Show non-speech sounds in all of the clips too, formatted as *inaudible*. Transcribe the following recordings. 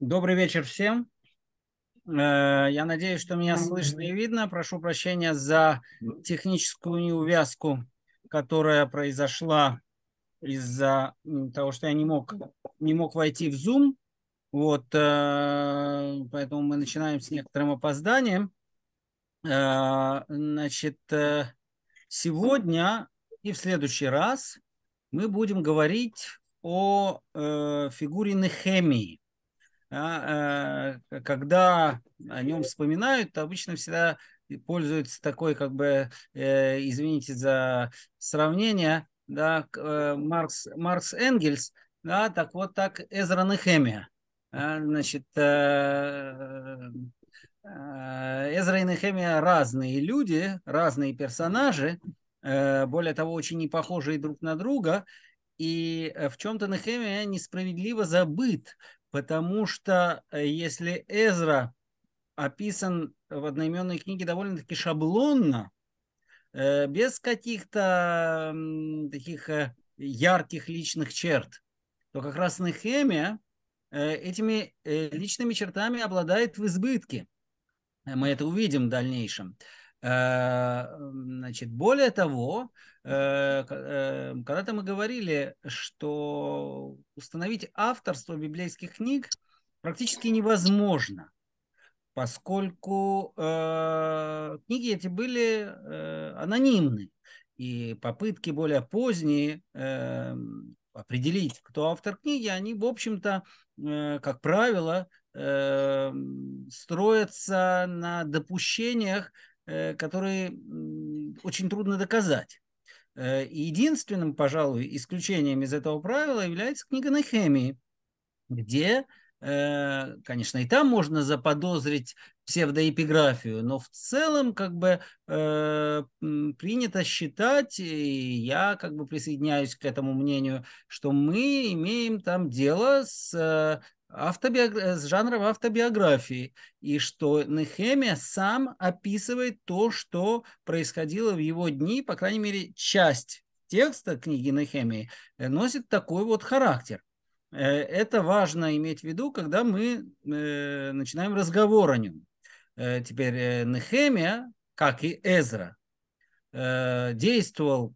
Добрый вечер всем. Э, я надеюсь, что меня слышно и видно. Прошу прощения за техническую неувязку, которая произошла из-за того, что я не мог, не мог войти в Zoom. Вот, э, поэтому мы начинаем с некоторым опозданием. Э, значит, сегодня и в следующий раз мы будем говорить о фигуре Нехемии. А, э, когда о нем вспоминают, то обычно всегда пользуются такой, как бы, э, извините за сравнение, да, э, Маркс, Маркс Энгельс, да, так вот так Эзра Нехемия. А, значит, Эзра и Нехемия разные люди, разные персонажи, более того, очень не похожие друг на друга, и в чем-то Нехемия несправедливо забыт, Потому что э, если Эзра описан в одноименной книге довольно-таки шаблонно, э, без каких-то таких э, ярких личных черт, то как раз Нехемия этими личными чертами обладает в избытке. Мы это увидим в дальнейшем. Э, значит, более того, э, э, когда-то мы говорили, что установить авторство библейских книг практически невозможно, поскольку книги эти были анонимны, и попытки более поздние эм, определить, кто автор книги, они, в общем-то, как правило, эм, строятся на допущениях, Э, которые очень трудно доказать. Э, и единственным, пожалуй, исключением из этого правила является книга Нехемии, где, э, конечно, и там можно заподозрить псевдоэпиграфию, но в целом как бы принято считать, и я как бы присоединяюсь к этому мнению, что мы имеем там дело с автобиограф... Э, с жанром автобиографии, и что Нехемия сам описывает то, что происходило в его дни, по крайней мере, часть текста книги Нехемии э, носит такой вот характер. Э, это важно иметь в виду, когда мы начинаем разговор о нем. Теперь Нехемия, как и Эзра, действовал,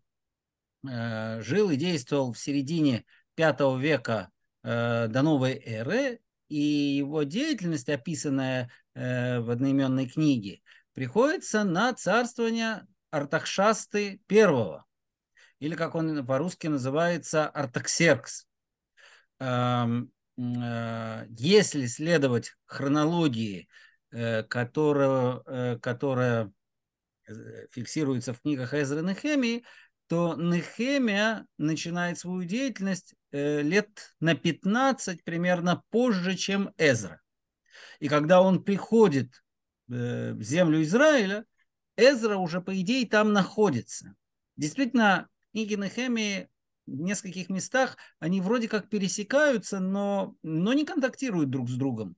жил и действовал в середине V века Э, до новой эры, и его деятельность, описанная э, в одноименной книге, приходится на царствование Артахшасты I, или как он по-русски называется, Артаксеркс. Эм, э, если следовать хронологии, которая, которая фиксируется в книгах Эзры Нехемии, что Нехемия начинает свою деятельность э, лет на 15 примерно позже, чем Эзра. И когда он приходит э, в землю Израиля, Эзра уже, по идее, там находится. Действительно, книги Нехемии в нескольких местах, они вроде как пересекаются, но, но не контактируют друг с другом.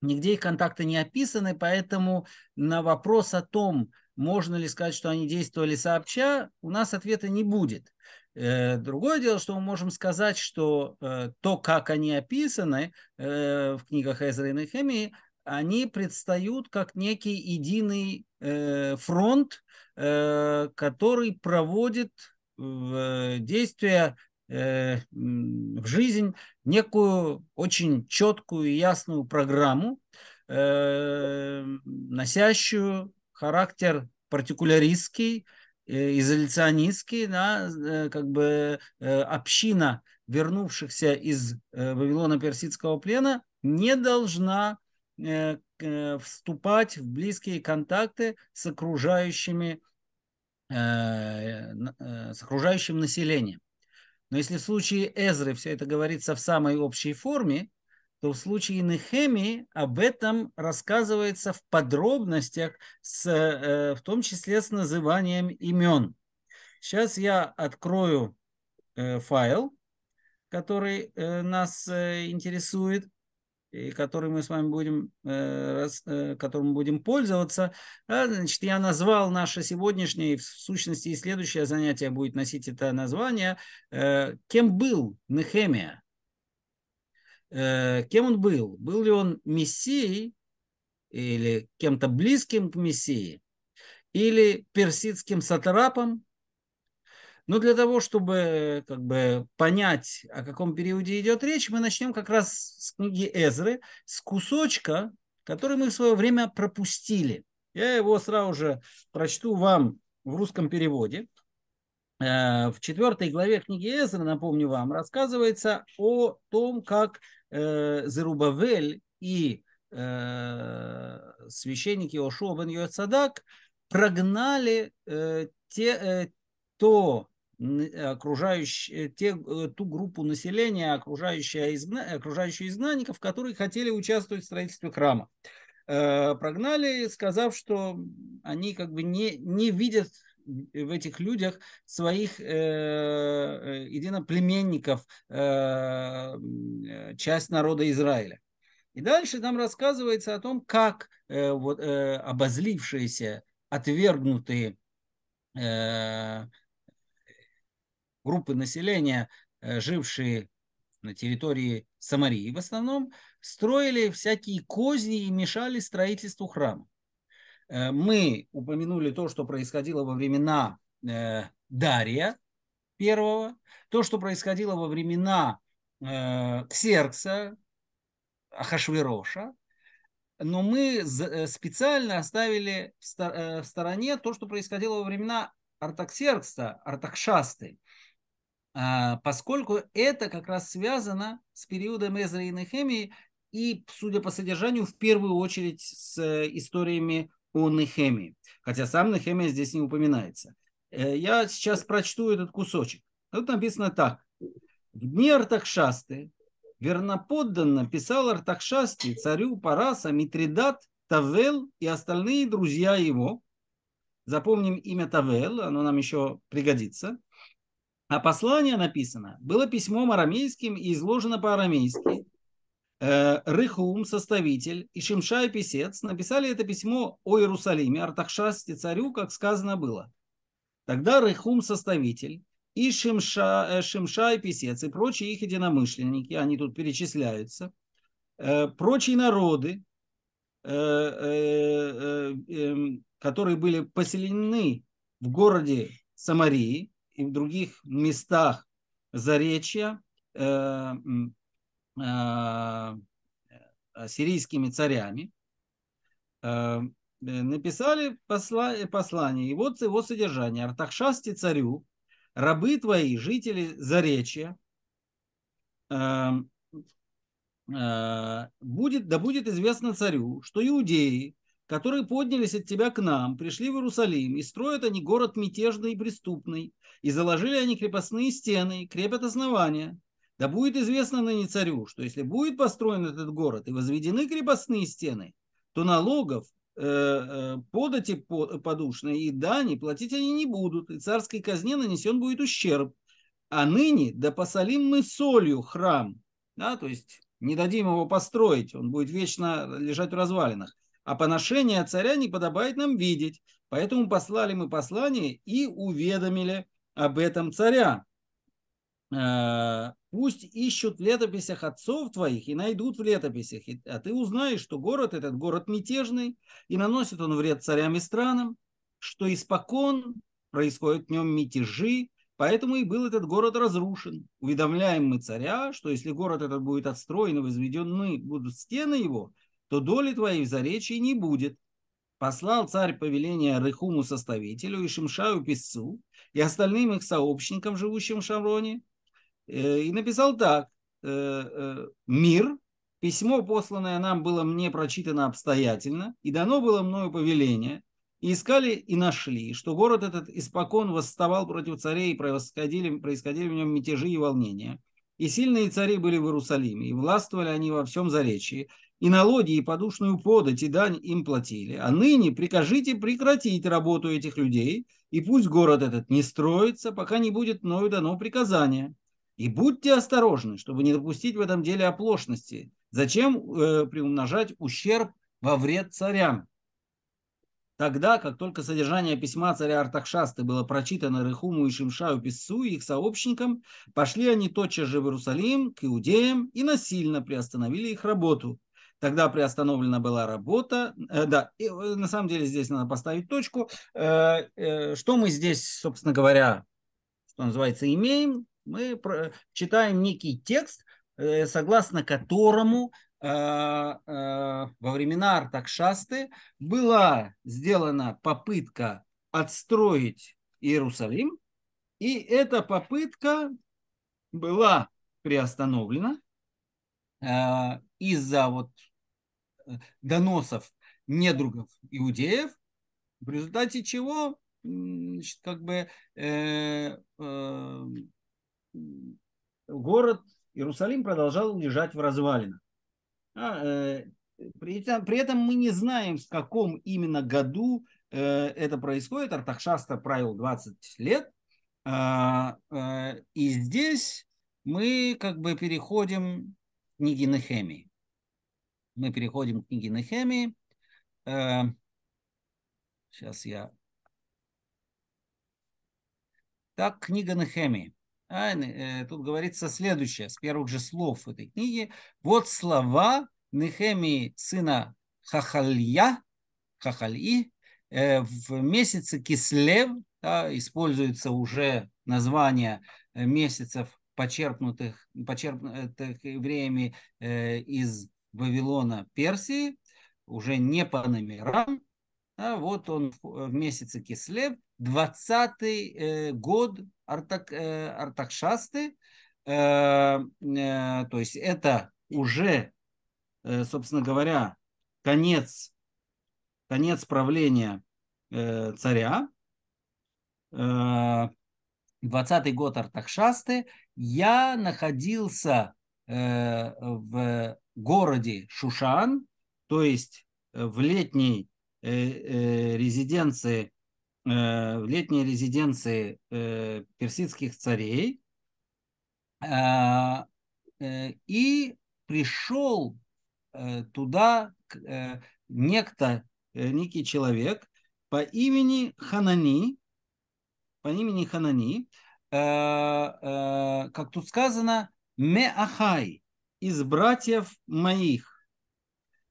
Нигде их контакты не описаны, поэтому на вопрос о том, можно ли сказать, что они действовали сообща, у нас ответа не будет. Э, другое дело, что мы можем сказать, что э, то, как они описаны э, в книгах Эзра и Нехемии, они предстают как некий единый фронт, который проводит действия в жизнь некую очень четкую и ясную программу, носящую характер партикуляристский, э, изоляционистский, да, э, как бы э, община вернувшихся из Вавилона персидского плена не должна вступать в близкие контакты с окружающими с окружающим населением. Но если в случае Эзры все это говорится в самой общей форме, то в случае Нехемии об этом рассказывается в подробностях, с, э, в том числе с названием имен. Сейчас я открою э, файл, который э, нас э, интересует и который мы с вами будем, э, раз, э, которым будем пользоваться. Да, значит, я назвал наше сегодняшнее, в сущности и следующее занятие будет носить это название. Кем был Нехемия? Э, кем он был? Был ли он мессией или кем-то близким к мессии? Или персидским сатрапом? Но ну, для того, чтобы э, как бы, понять, о каком периоде идет речь, мы начнем как раз с книги Эзры, с кусочка, который мы в свое время пропустили. Я его сразу же прочту вам в русском переводе. Э, в четвертой главе книги Эзры, напомню вам, рассказывается о том, как э, Зерубавель и э, священник Иошуа бен Йоцадак прогнали э, те, э, то окружающие, э, те, э, ту группу населения, окружающие, изгна, окружающие изгнанников, которые хотели участвовать в строительстве храма. Э, прогнали, сказав, что они как бы не, не видят в этих людях своих э, э единоплеменников, э, э, часть народа Израиля. И дальше там рассказывается о том, как э, вот, э, обозлившиеся, отвергнутые э, группы населения, э, жившие на территории Самарии в основном, строили всякие козни и мешали строительству храма. Э, мы упомянули то, что происходило во времена э, Дария первого, то, что происходило во времена э, Ксеркса, Ахашвироша, но мы специально оставили в стороне то, что происходило во времена Артаксеркса, Артакшасты, а, поскольку это как раз связано с периодом Эзра и Нехемии и, судя по содержанию, в первую очередь с историями о Нехемии, хотя сам Нехемия здесь не упоминается. Э, я сейчас прочту этот кусочек. Тут написано так. В дни Артахшасты верноподданно писал Артакшасте царю Параса Митридат, Тавел и остальные друзья его. Запомним имя Тавел, оно нам еще пригодится. А послание написано, было письмом арамейским и изложено по-арамейски. Э, Рыхум, составитель, и Шимшай, писец, написали это письмо о Иерусалиме, Артахшасте царю, как сказано было. Тогда Рыхум, составитель, и Шимша, э, Шимшай, писец, и прочие их единомышленники, они тут перечисляются, э, прочие народы, эм, которые были поселены в городе Самарии и в других местах Заречья, Э, э, сирийскими царями, э, написали послание, и вот его содержание. «Артахшасти царю, рабы твои, жители Заречья, будет, да будет известно царю, что иудеи, которые поднялись от тебя к нам, пришли в Иерусалим, и строят они город мятежный и преступный, и заложили они крепостные стены, крепят основания, да будет известно ныне царю, что если будет построен этот город и возведены крепостные стены, то налогов, э, э, подати подушные и дани платить они не будут, и царской казне нанесен будет ущерб. А ныне да посолим мы солью храм, да, то есть не дадим его построить, он будет вечно лежать в развалинах. А поношение царя не подобает нам видеть, поэтому послали мы послание и уведомили об этом царя. Э, пусть ищут в летописях отцов твоих и найдут в летописях, а ты узнаешь, что город этот город мятежный, и наносит он вред царям и странам, что испокон происходит в нем мятежи, поэтому и был этот город разрушен. Уведомляем мы царя, что если город этот будет отстроен и возведены будут стены его, то доли твоей в заречии не будет. Послал царь повеление Рыхуму составителю и Шимшаю писцу и остальным их сообщникам, живущим в Шавроне, Э, и написал так. «Э, э, «Мир, письмо, посланное нам, было мне прочитано обстоятельно, и дано было мною повеление, и искали и нашли, что город этот испокон восставал против царей, и происходили, происходили в нем мятежи и волнения. И сильные цари были в Иерусалиме, и властвовали они во всем заречии, и налоги, и подушную подать, и дань им платили. А ныне прикажите прекратить работу этих людей, и пусть город этот не строится, пока не будет мною дано приказание. И будьте осторожны, чтобы не допустить в этом деле оплошности. Зачем э, приумножать ущерб во вред царям? Тогда, как только содержание письма царя Артахшасты было прочитано Рехуму и Шимшаю Писсу и их сообщникам, пошли они тотчас же в Иерусалим, к иудеям и насильно приостановили их работу. Тогда приостановлена была работа. Э, да, и, э, на самом деле здесь надо поставить точку. Э, э, что мы здесь, собственно говоря, что называется, имеем? Мы читаем некий текст, э, согласно которому а, а, во времена Артакшасты была сделана попытка отстроить Иерусалим, и эта попытка была приостановлена а, из-за вот э, доносов недругов иудеев, в результате чего значит, как бы э, э, город Иерусалим продолжал лежать в развалинах. А, э, при, при этом мы не знаем, в каком именно году э, это происходит. Артахшаста правил 20 лет. Э, э, и здесь мы как бы переходим к книге Нехемии. Мы переходим к книге Нехемии. Э, сейчас я... Так, книга Нехемии а, тут говорится следующее, с первых же слов этой книги. Вот слова Нехемии, сына Хахалья, Хахальи, э, в месяце Кислев, да, используется уже название э, месяцев, почерпнутых, почерпнутых евреями из Вавилона, Персии, уже не по номерам. А вот он в месяце Кислев, 20 э, год артак, э, артакшасты, э, э, то есть это уже, собственно говоря, конец, конец правления царя, 20 год Артакшасты. я находился в городе Шушан, то есть в летней резиденции Э, в летней резиденции э, персидских царей а, э, и пришел туда некто, некий человек по имени Ханани, по имени Ханани, а, а, как тут сказано, Меахай, из братьев моих.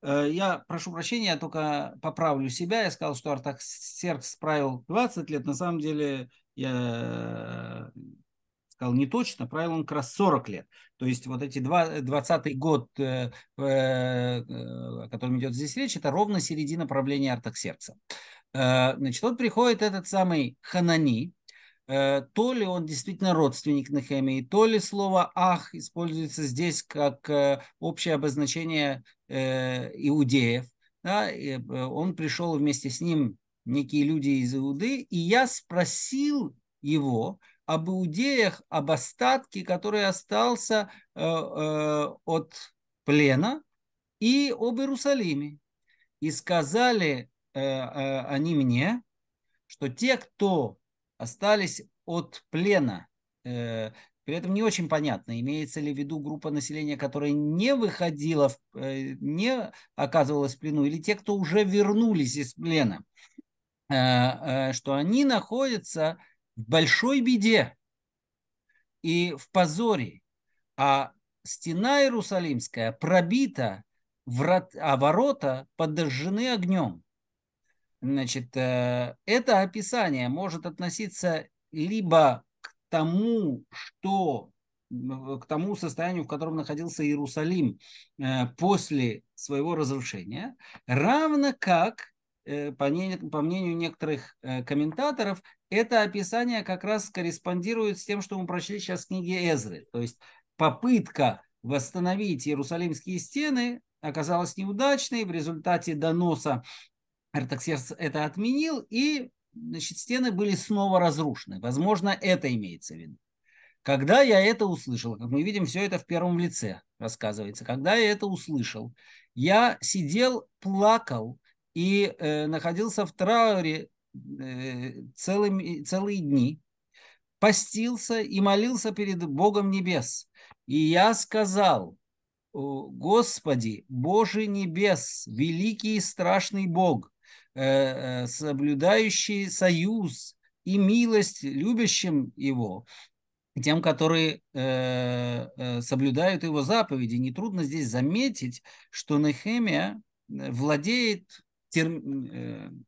Э, я прошу прощения, я только поправлю себя. Я сказал, что Артаксеркс правил 20 лет. На самом деле я э, сказал не точно, правил он как раз 40 лет. То есть вот эти 20-й э, год, о котором идет здесь речь, это ровно середина правления Артаксеркса. Значит, вот приходит этот самый Ханани, Э, то ли он действительно родственник Нехемии, то ли слово «ах» используется здесь как э, общее обозначение э, иудеев. Да? Он пришел вместе с ним некие люди из Иуды, и я спросил его об иудеях, об остатке, который остался от плена, и об Иерусалиме. И сказали они мне, что те, кто остались от плена. Э, при этом не очень понятно, имеется ли в виду группа населения, которая не выходила, э, не оказывалась в плену, или те, кто уже вернулись из плена, э, что они находятся в большой беде и в позоре, а стена Иерусалимская пробита, а ворота подожжены огнем. Значит, э, это описание может относиться либо к тому, что э, к тому состоянию, в котором находился Иерусалим э, после своего разрушения, равно как, по, не, по мнению некоторых комментаторов, это описание как раз корреспондирует с тем, что мы прочли сейчас в книге Эзры. То есть попытка восстановить Иерусалимские стены оказалась неудачной в результате доноса Артаксеркс это отменил, и значит, стены были снова разрушены. Возможно, это имеется в виду. Когда я это услышал, как мы видим, все это в первом лице рассказывается. Когда я это услышал, я сидел, плакал и э, находился в трауре э, целыми, целые дни, постился и молился перед Богом Небес. И я сказал, Господи, Боже Небес, великий и страшный Бог, Э, э, соблюдающий союз и милость любящим его, тем, которые э, соблюдают его заповеди. Нетрудно здесь заметить, что Нехемия владеет терм...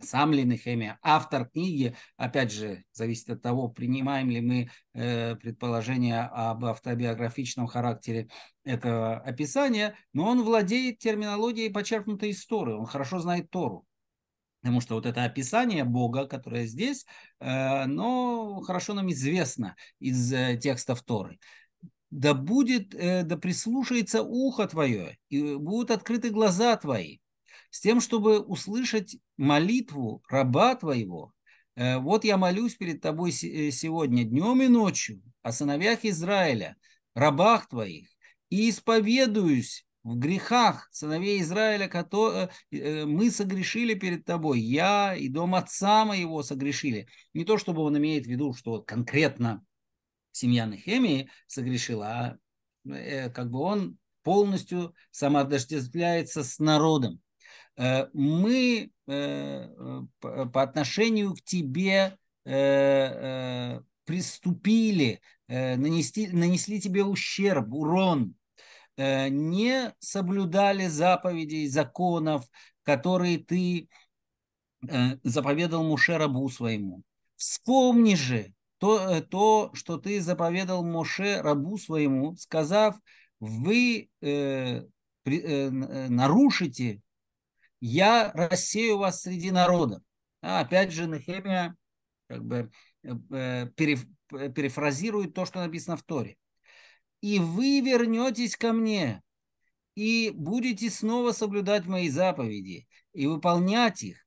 сам ли Нехемия, автор книги, опять же, зависит от того, принимаем ли мы э, предположение об автобиографичном характере этого описания, но он владеет терминологией почерпнутой из Торы, он хорошо знает Тору. Потому что вот это описание Бога, которое здесь, э, оно хорошо нам известно из э, текста Торы. Да будет, э, да прислушается ухо твое, и будут открыты глаза твои, с тем, чтобы услышать молитву раба твоего. Вот я молюсь перед тобой сегодня днем и ночью о сыновьях Израиля, рабах твоих, и исповедуюсь в грехах сыновей Израиля, которые, э, э, мы согрешили перед тобой, я и дом отца моего согрешили. Не то, чтобы он имеет в виду, что конкретно семья Нехемии согрешила, а э, как бы он полностью самоотождествляется с народом. Мы по отношению к тебе приступили, нанести, нанесли тебе ущерб, урон, Э, не соблюдали заповедей, законов, которые ты э, заповедал Муше рабу своему. Вспомни же то, э, то что ты заповедал Муше рабу своему, сказав, вы э, при, э, нарушите, я рассею вас среди народов. А, опять же, Нехемия как бы, э, переф, перефразирует то, что написано в Торе и вы вернетесь ко мне, и будете снова соблюдать мои заповеди и выполнять их,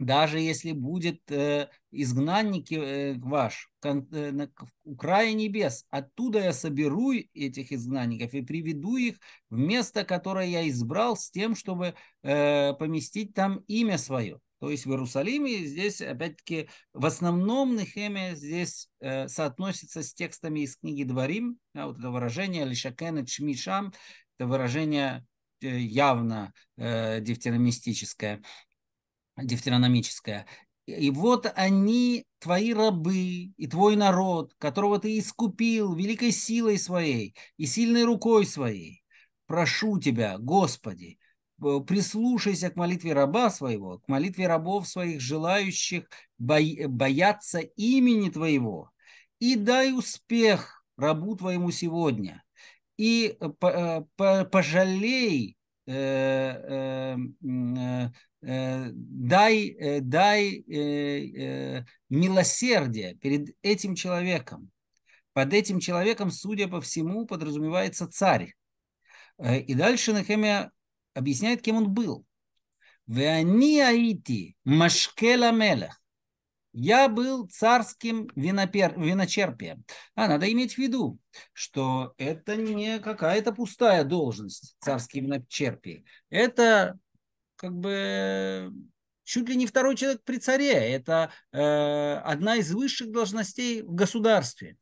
даже если будет э, изгнанники э, ваш кон, э, на, у края небес, оттуда я соберу этих изгнанников и приведу их в место, которое я избрал, с тем, чтобы э, поместить там имя свое. То есть в Иерусалиме здесь, опять-таки, в основном Нехемия здесь э, соотносится с текстами из книги Дворим. Да, вот это выражение «Лишакен и Чмишам» – это выражение э, явно э, дифтеромистическое, дифтерономическое. И вот они, твои рабы и твой народ, которого ты искупил великой силой своей и сильной рукой своей. Прошу тебя, Господи, Э, прислушайся к молитве раба своего, к молитве рабов своих, желающих э, бояться имени твоего, и дай успех рабу твоему сегодня, и пожалей, дай, дай милосердие перед этим человеком. Под этим человеком, судя по всему, подразумевается царь. Э, и дальше Нахемия объясняет, кем он был. Веани аити Я был царским винопер... виночерпием. А надо иметь в виду, что это не какая-то пустая должность, царский виночерпий. Это как бы чуть ли не второй человек при царе. Это э, одна из высших должностей в государстве.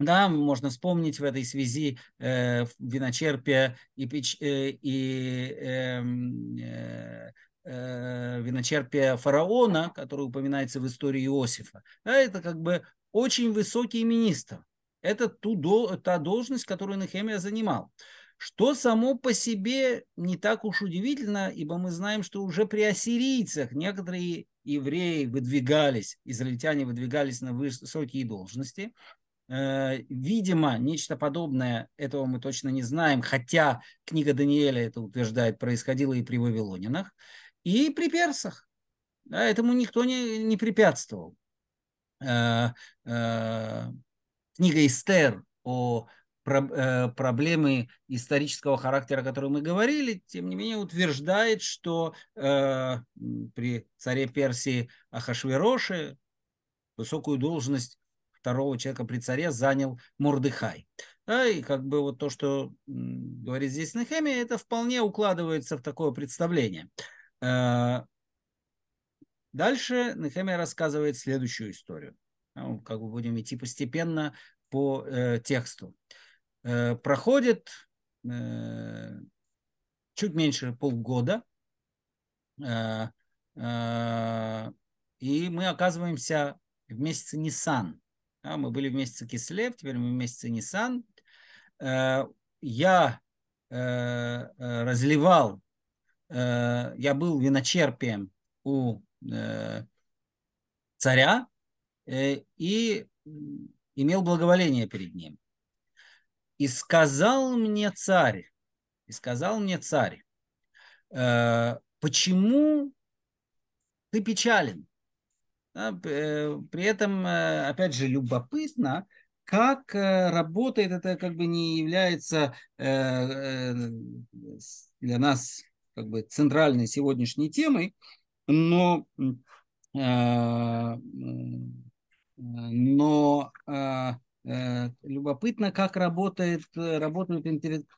Да, можно вспомнить в этой связи э, виночерпие и, печ, э, и эм, э, э, э, фараона, который упоминается в истории Иосифа. Да, это как бы очень высокий министр. Это ту, та должность, которую Нехемия занимал. Что само по себе не так уж удивительно, ибо мы знаем, что уже при ассирийцах некоторые евреи выдвигались, израильтяне выдвигались на высокие должности. Э, видимо, нечто подобное, этого мы точно не знаем, хотя книга Даниэля это утверждает, происходило и при Вавилонинах, и при персах. Да, этому никто не, не препятствовал. Э, э, книга Эстер о про, проблемы исторического характера, о которой мы говорили, тем не менее утверждает, что при царе Персии Ахашвероше высокую должность второго человека при царе занял Мордыхай. Да, и как бы вот то, что говорит здесь Нехемия, это вполне укладывается в такое представление. Э, дальше Нехемия рассказывает следующую историю. Ну, как бы будем идти постепенно по э, тексту. Э, проходит чуть меньше полгода, и мы оказываемся в месяце Нисан. А, мы были в месяце Кислев, теперь мы в месяце Нисан. Э, я э, э, разливал, я был виночерпием у царя и имел благоволение перед ним. И сказал мне царь, и сказал мне царь, почему ты печален? А, э, при этом, э, опять же, любопытно, как э, работает это, как бы не является для нас как бы центральной сегодняшней темой, но но любопытно, как работает, работают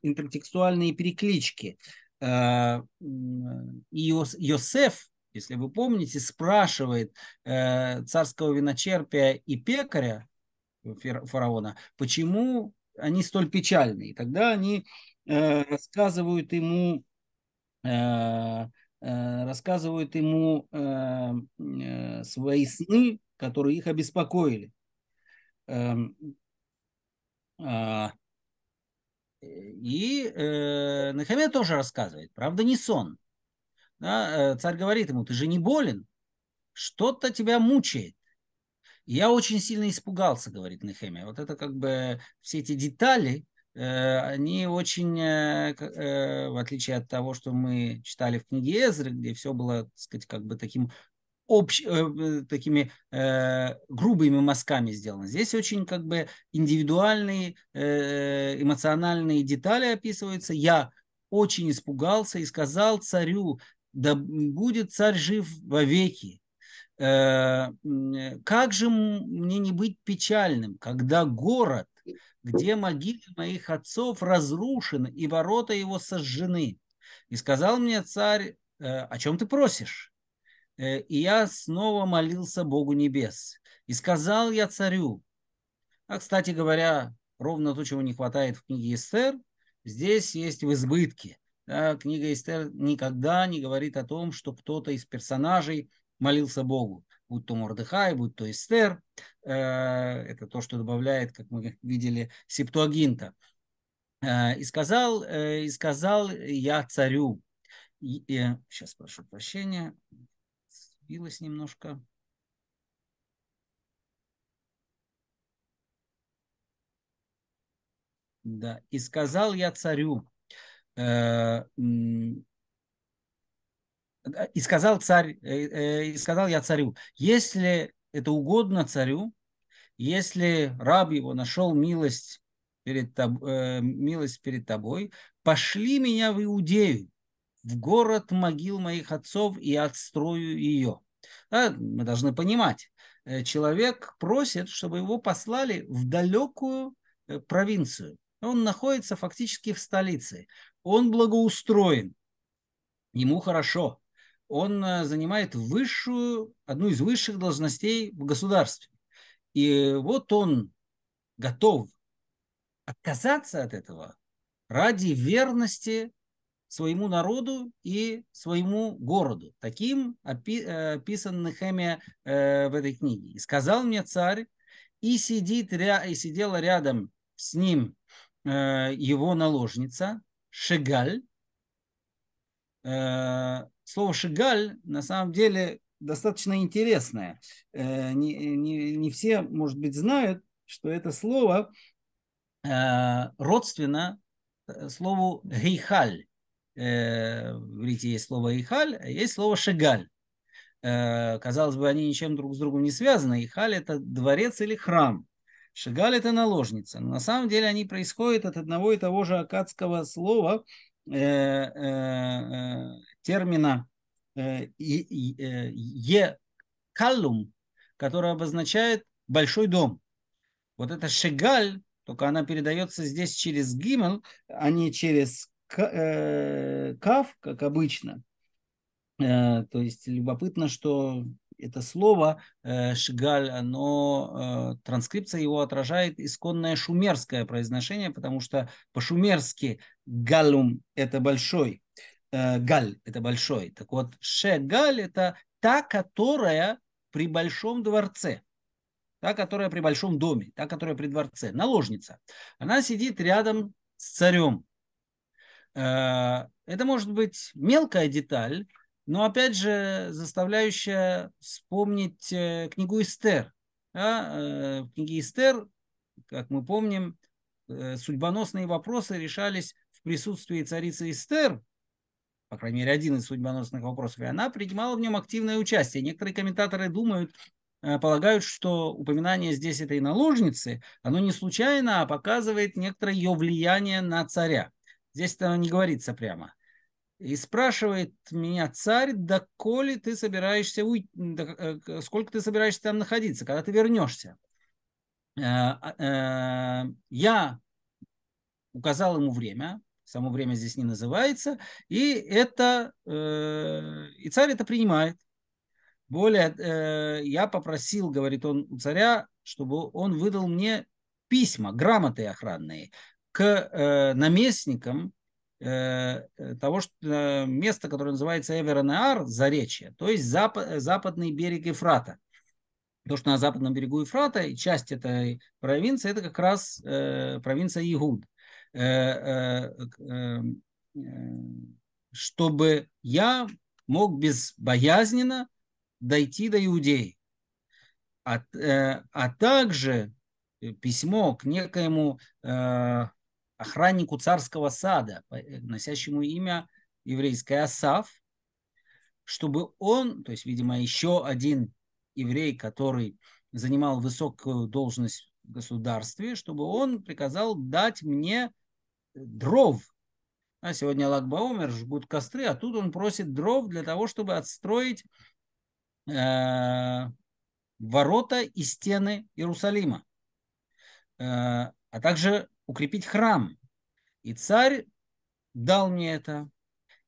интертекстуальные переклички. Иосеф если вы помните, спрашивает э, царского виночерпия и пекаря фараона, почему они столь печальны. И тогда они э, рассказывают ему, э, э рассказывают ему э, э, свои сны, которые их обеспокоили. Э, э, и э, Нахамед тоже рассказывает, правда, не сон да, э, царь говорит ему, ты же не болен, что-то тебя мучает. Я очень сильно испугался, говорит Нехемия. Вот это как бы все эти детали, э, они очень, э, в отличие от того, что мы читали в книге Эзры, где все было, так сказать, как бы таким общ, такими грубыми мазками сделано. Здесь очень как бы индивидуальные эмоциональные детали описываются. Я очень испугался и сказал царю, да будет царь жив вовеки. Э, э, как же мне не быть печальным, когда город, где могилы моих отцов разрушены и ворота его сожжены? И сказал мне царь, э, о чем ты просишь? И я снова молился Богу небес. И сказал я царю, а, кстати говоря, ровно то, чего не хватает в книге Эстер, здесь есть в избытке. А книга Эстер никогда не говорит о том, что кто-то из персонажей молился Богу. Будь то Мордыхай, будь то Эстер. Э, это то, что добавляет, как мы *laughs* видели, Септуагинта. Э, и сказал, э, и сказал я царю. И, и, сейчас прошу прощения. Сбилось немножко. Да. И сказал я царю, Э, и сказал царь, э, э, и сказал я царю, если это угодно царю, если раб его нашел милость перед, тоб, милость перед тобой, пошли меня в Иудею, в город могил моих отцов и отстрою ее. Да, мы должны понимать, человек просит, чтобы его послали в далекую провинцию. Он находится фактически в столице. Он благоустроен, ему хорошо. Он э, занимает высшую, одну из высших должностей в государстве. И вот он готов отказаться от этого ради верности своему народу и своему городу. Таким опи, э, описан Нехемия э, в этой книге. «И сказал мне царь, и, сидит, ря, и сидела рядом с ним э, его наложница, шегаль. Э, слово шегаль на самом деле достаточно интересное. Э, не, не, не все, может быть, знают, что это слово э, родственно слову гейхаль. В Рите есть слово гейхаль, а есть слово шегаль. Казалось бы, они ничем друг с другом не связаны. Ихаль – это дворец или храм. Шагаль – это наложница. Но на самом деле они происходят от одного и того же акадского слова, э, э, э термина э, э, «е-каллум», который обозначает «большой дом». Вот это «шегаль», только она передается здесь через гимн, а не через кав, как обычно. То есть любопытно, что это слово э, шигаль, оно, э, транскрипция его отражает исконное шумерское произношение, потому что по-шумерски галум – это большой, э, галь – это большой. Так вот, шегаль – это та, которая при большом дворце, та, которая при большом доме, та, которая при дворце, наложница. Она сидит рядом с царем. Э, это может быть мелкая деталь, но опять же заставляющая вспомнить э, книгу Эстер. А, в книге Эстер, как мы помним, э, судьбоносные вопросы решались в присутствии царицы Эстер, по крайней мере, один из судьбоносных вопросов, и она принимала в нем активное участие. Некоторые комментаторы думают, полагают, что упоминание здесь этой наложницы, оно не случайно, а показывает некоторое ее влияние на царя. Здесь это не говорится прямо. И спрашивает меня царь, да коли ты собираешься уйти, э, э, сколько ты собираешься там находиться, когда ты вернешься. Э, а, я указал ему время, само время здесь не называется, и это, и царь это принимает. Более, я попросил, говорит он у царя, чтобы он выдал мне письма, грамоты охранные к наместникам Э, э, того что, э, места, которое называется Эверенеар, Заречье, то есть зап, западный берег Ефрата. То, что на западном берегу Ефрата, часть этой провинции, это как раз э, провинция Игуд. Э, э, чтобы я мог безбоязненно дойти до Иудеи. А, а также письмо к некоему охраннику царского сада, э, носящему имя еврейское Асав, чтобы он, то есть, видимо, еще один еврей, который занимал высокую должность в государстве, чтобы он приказал дать мне э, дров. А сегодня Лагбаумер жгут костры, а тут он просит дров для того, чтобы отстроить э, ворота и стены Иерусалима, э, а также укрепить храм. И царь дал мне это.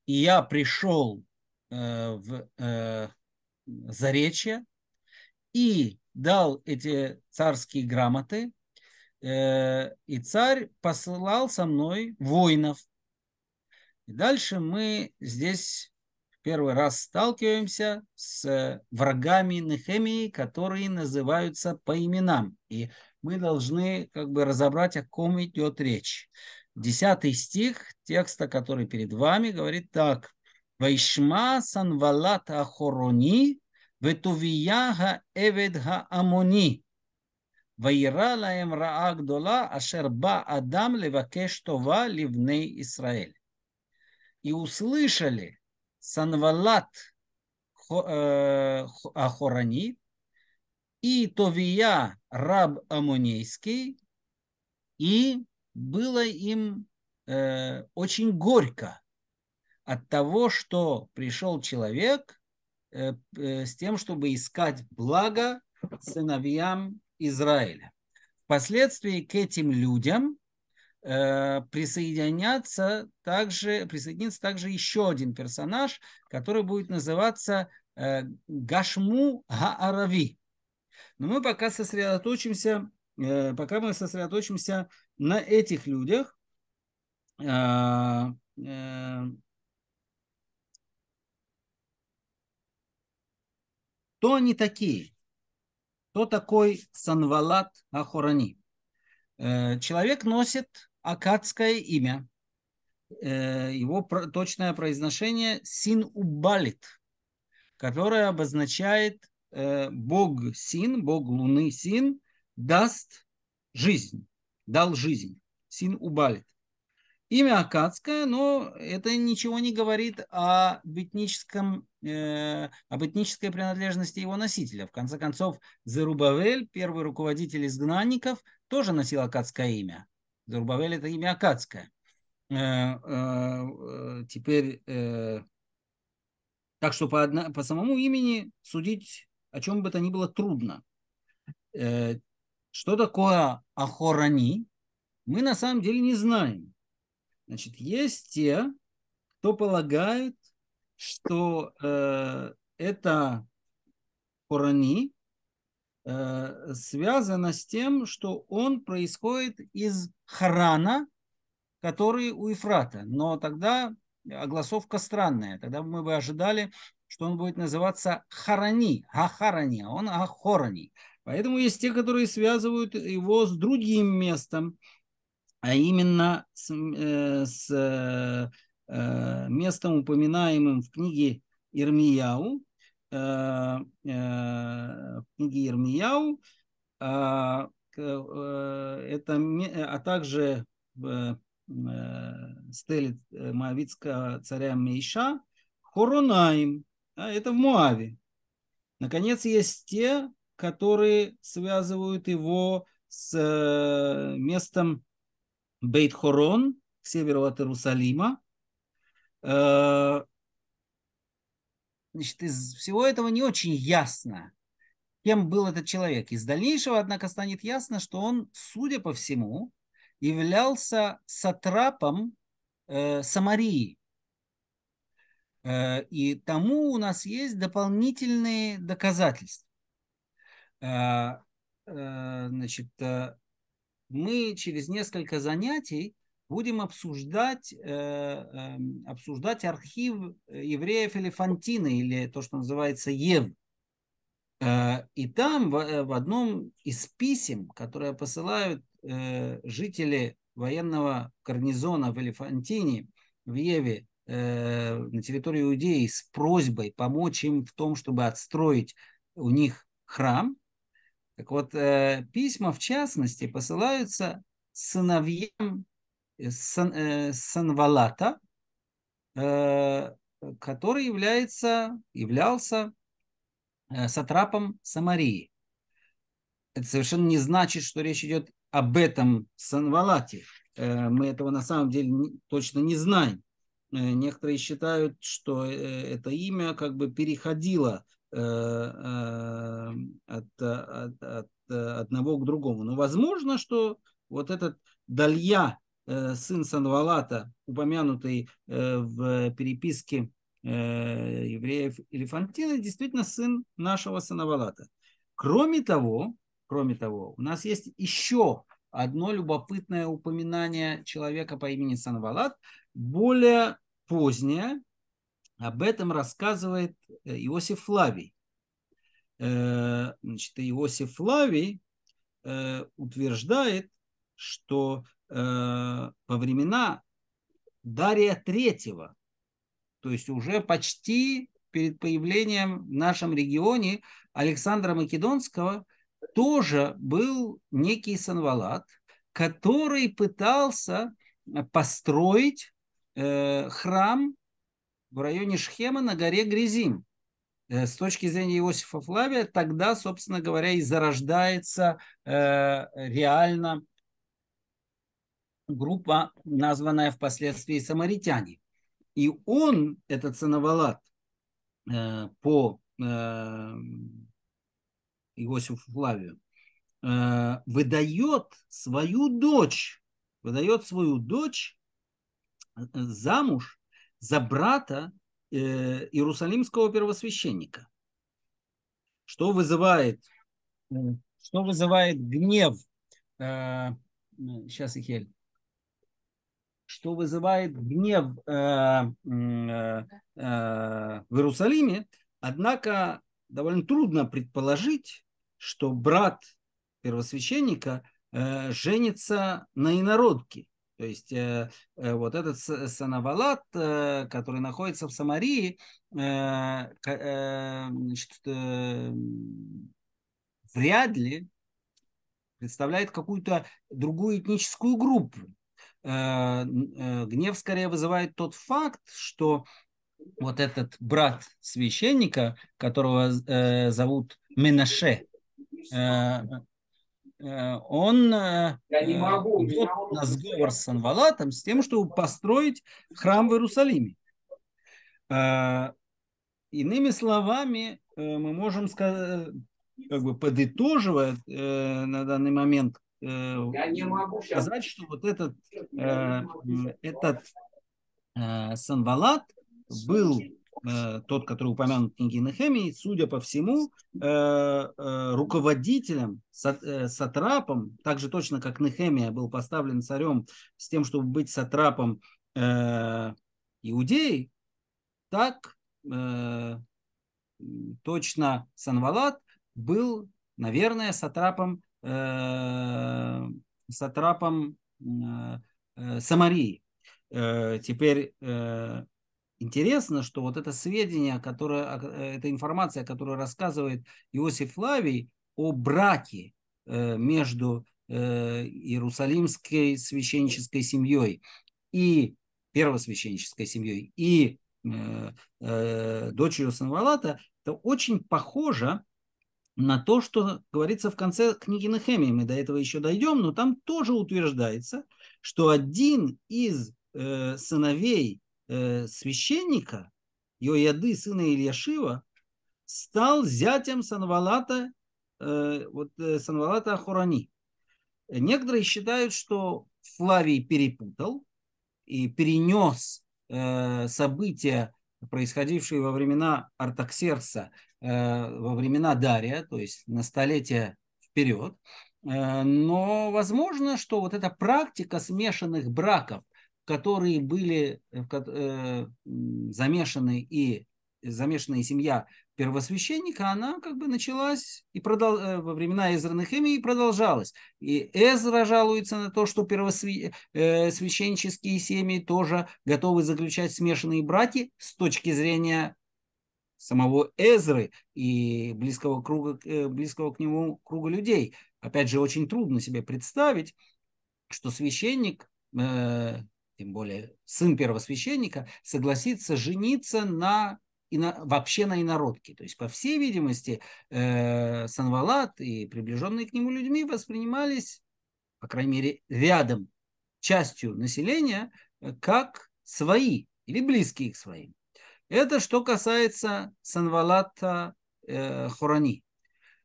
И я пришел э, в э, Заречье и дал эти царские грамоты. Э, и царь посылал со мной воинов. И дальше мы здесь первый раз сталкиваемся с врагами Нехемии, которые называются по именам. И мы должны как бы разобрать, о ком идет речь. Десятый стих текста, который перед вами, говорит так. Вайшма санвалат ахорони, ветувияга эведга амони. Ваира лаем раа гдола, ашерба адам левакеш това ливней Исраэль. И услышали санвалат э, ахорони, и Товия раб Амонейский, и было им э, очень горько от того, что пришел человек э, э, с тем, чтобы искать благо сыновьям Израиля. Впоследствии к этим людям э, присоединятся также, присоединится также еще один персонаж, который будет называться э, Гашму Гаарави. Но мы пока сосредоточимся, э, пока мы сосредоточимся на этих людях, э, э, кто они такие? Кто такой Санвалат Ахорани. Человек носит акадское имя. Его точное произношение Син Убалит, которое обозначает Э, бог Син, бог Луны Син, даст жизнь, дал жизнь. Син Убалит. Имя акадское, но это ничего не говорит о этническом, э, об этнической принадлежности его носителя. В конце концов, Зерубавель, первый руководитель изгнанников, тоже носил акадское имя. Зерубавель – это имя акадское. Э, э, э, теперь, э, так что по, одна, по самому имени судить о чем бы то ни было трудно. Э, что такое ахорани, мы на самом деле не знаем. Значит, есть те, кто полагает, что э, это хорани э, связано с тем, что он происходит из Харана, который у Ефрата. Но тогда огласовка странная. Тогда мы бы ожидали, что он будет называться Харани, Ахарани, а он Ахорани. Поэтому есть те, которые связывают его с другим местом, а именно с, э, с э, местом, упоминаемым в книге Ирмияу, э, э, в книге Ирмияу, а, э, это, а также в э, стеле э, Моавицкого царя Мейша, Хоронаим, а это в Муаве. Наконец, есть те, которые связывают его с э, местом Бейт-Хорон, к северу от Иерусалима. Э, значит, из всего этого не очень ясно, кем был этот человек. Из дальнейшего, однако, станет ясно, что он, судя по всему, являлся сатрапом э, Самарии. Э, и тому у нас есть дополнительные доказательства. Э, э, значит, мы через несколько занятий будем обсуждать, эм, обсуждать архив евреев Элефантина, или то, что называется Ев. И там в одном из писем, которые посылают жители военного гарнизона в Элефантине, в Еве, Э, на территории Иудеи с просьбой помочь им в том, чтобы отстроить у них храм. Так вот, э, письма, в частности, посылаются сыновьям э, сан, э, Санвалата, э, который является, являлся э, сатрапом Самарии. Это совершенно не значит, что речь идет об этом Санвалате. Э, мы этого на самом деле точно не знаем. Э, некоторые считают, что э, это имя как бы переходило э, от, от, от одного к другому. Но возможно, что вот этот Далья, сын Санвалата, упомянутый в переписке евреев Элефантина, действительно сын нашего Санвалата. Кроме того, кроме того, у нас есть еще одно любопытное упоминание человека по имени Санвалат, более поздняя. Об этом рассказывает э, Иосиф Флавий. Э, значит, Иосиф Флавий э, утверждает, что по времена Дария Третьего, то есть уже почти перед появлением в нашем регионе Александра Македонского, тоже был некий Санвалат, который пытался построить Э, храм в районе Шхема на горе Гризим. Э, с точки зрения Иосифа Флавия, тогда, собственно говоря, и зарождается э, реально группа, названная впоследствии самаритяне. И он, этот Сановалат, э, по э, Иосифу Флавию, э, выдает свою дочь, выдает свою дочь Э, замуж за брата э, иерусалимского первосвященника, что вызывает, э, что вызывает гнев, э, сейчас э, Ихель, что вызывает гнев э, э, э, в Иерусалиме, однако довольно трудно предположить, что брат первосвященника э, женится на инородке. То есть э, э, вот этот Санавалат, э, который находится в Самарии, э, э, значит, э, вряд ли представляет какую-то другую этническую группу. Гнев скорее вызывает тот факт, что вот этот брат священника, которого зовут Менаше, Э, он э, Я не э, на сговор с Анвалатом с тем, чтобы построить храм в Иерусалиме. Иными словами, мы можем сказать, как бы подытоживая на данный момент, сказать, что вот этот, этот Санвалат был Э, тот, который упомянут в книге Нехемии, судя по всему, э, э, руководителем, сатрапом, так же точно, как Нехемия был поставлен царем с тем, чтобы быть сатрапом Иудеи, так точно Санвалат был, наверное, сатрапом, сатрапом Самарии. теперь Интересно, что вот это сведение, которое, э, эта информация, которую рассказывает Иосиф Лавий о браке э, между э, иерусалимской священнической семьей и первосвященнической семьей и дочерью Санвалата, это очень похоже на то, что говорится в конце книги Нехемии. Мы до этого еще дойдем, но там тоже утверждается, что один из э, сыновей э, священника, Йояды, сына Ильяшива, стал зятем Санвалата, э, вот, э, Санвалата Ахурани. Некоторые считают, что Флавий перепутал и перенес э, события, происходившие во времена Артаксерса, э, во времена Дария, то есть на столетие вперед. Э, но возможно, что вот эта практика смешанных браков которые были э, э замешаны и замешана семья первосвященника, она как бы началась и продол... Э, во времена Эзраных имя продолжалась. И Эзра жалуется на то, что первосвященческие э, семьи тоже готовы заключать смешанные браки с точки зрения самого Эзры и близкого, круга, близкого к нему круга людей. Опять же, очень трудно себе представить, что священник тем более сын первосвященника, согласится жениться на ино, вообще на инородке. То есть, по всей видимости, э, Санвалат и приближенные к нему людьми воспринимались, по крайней мере, рядом, частью населения, как свои или близкие к своим. Это что касается Санвалата э, Хорани.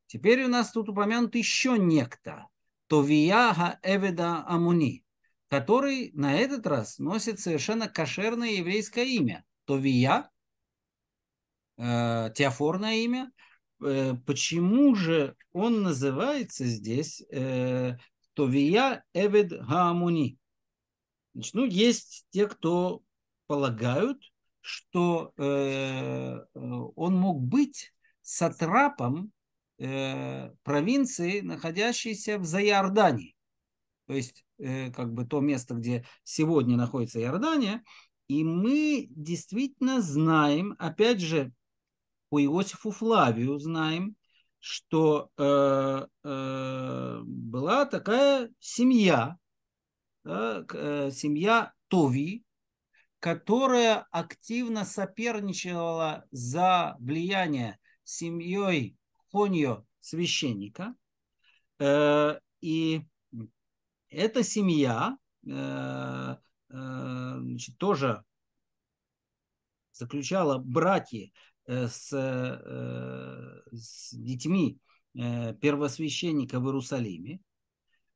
Теперь у нас тут упомянут еще некто. Товияга Эведа Амуни который на этот раз носит совершенно кошерное еврейское имя. Товия, э, теофорное имя. Э, почему же он называется здесь э, Товия Эвед Хаамуни? Значит, ну, есть те, кто полагают, что э, он мог быть сатрапом э, провинции, находящейся в Заярдании. То есть Э, как бы то место, где сегодня находится Иордания, и мы действительно знаем, опять же, по Иосифу Флавию знаем, что э, э, была такая семья, да, э, семья Тови, которая активно соперничала за влияние семьей Хоньо священника. Э, и эта семья э, э, значит, тоже заключала браки э, с, с детьми первосвященника в Иерусалиме.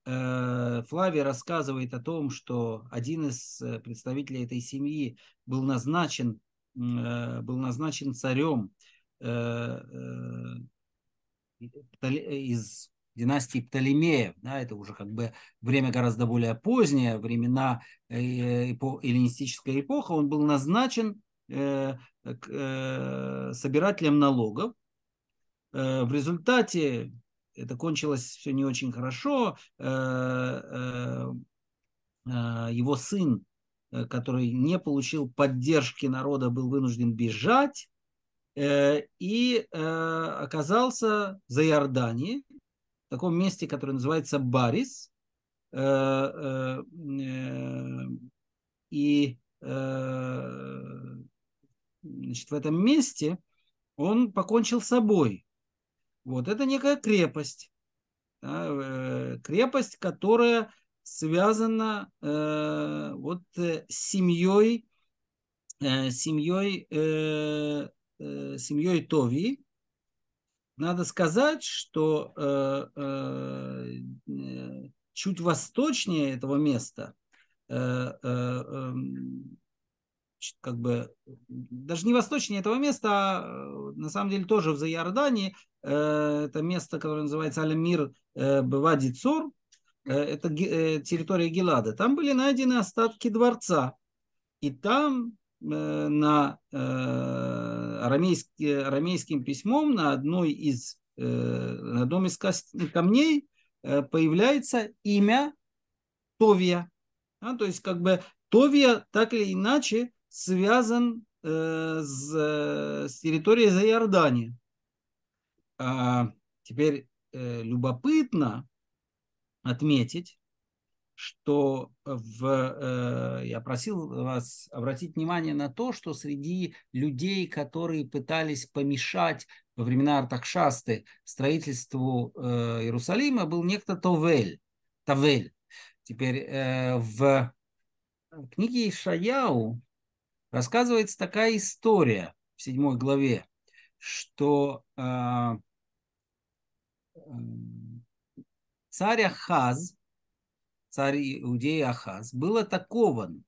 Флавий рассказывает о том, что один из представителей этой семьи был назначен, был назначен царем из династии Птолемеев, да, это уже как бы время гораздо более позднее, времена э, эпо- эллинистическая эпоха, он был назначен э, э, собирателем налогов. в результате это кончилось все не очень хорошо. его сын, который не получил поддержки народа, был вынужден бежать и оказался за Иорданией, таком месте, которое называется Барис. Э, э, э, и значит, в этом месте он покончил с собой. Вот это некая крепость. Крепость, которая связана вот с семьей, семьей, семьей Тови, надо сказать, что э, э, э, чуть восточнее этого места, э, э, эм, как бы даже не восточнее этого места, а э, на самом деле тоже в Заяордании, э, это место, которое называется Аль-Мир э, э, это э, территория Гелада. Там были найдены остатки дворца, и там Э, на э, арамейский, арамейским письмом на одной из э, на одном из камней появляется имя Товия. А, то есть как бы Товия так или иначе связан с, с территорией Зайордания. А, теперь любопытно отметить, что в, э, я просил вас обратить внимание на то, что среди людей, которые пытались помешать во времена Артакшасты строительству э, Иерусалима, был некто Товель. Тавель. Теперь э, в книге Шаяу рассказывается такая история в седьмой главе, что э, царь Ахаз, царь Иудеи Ахаз, был атакован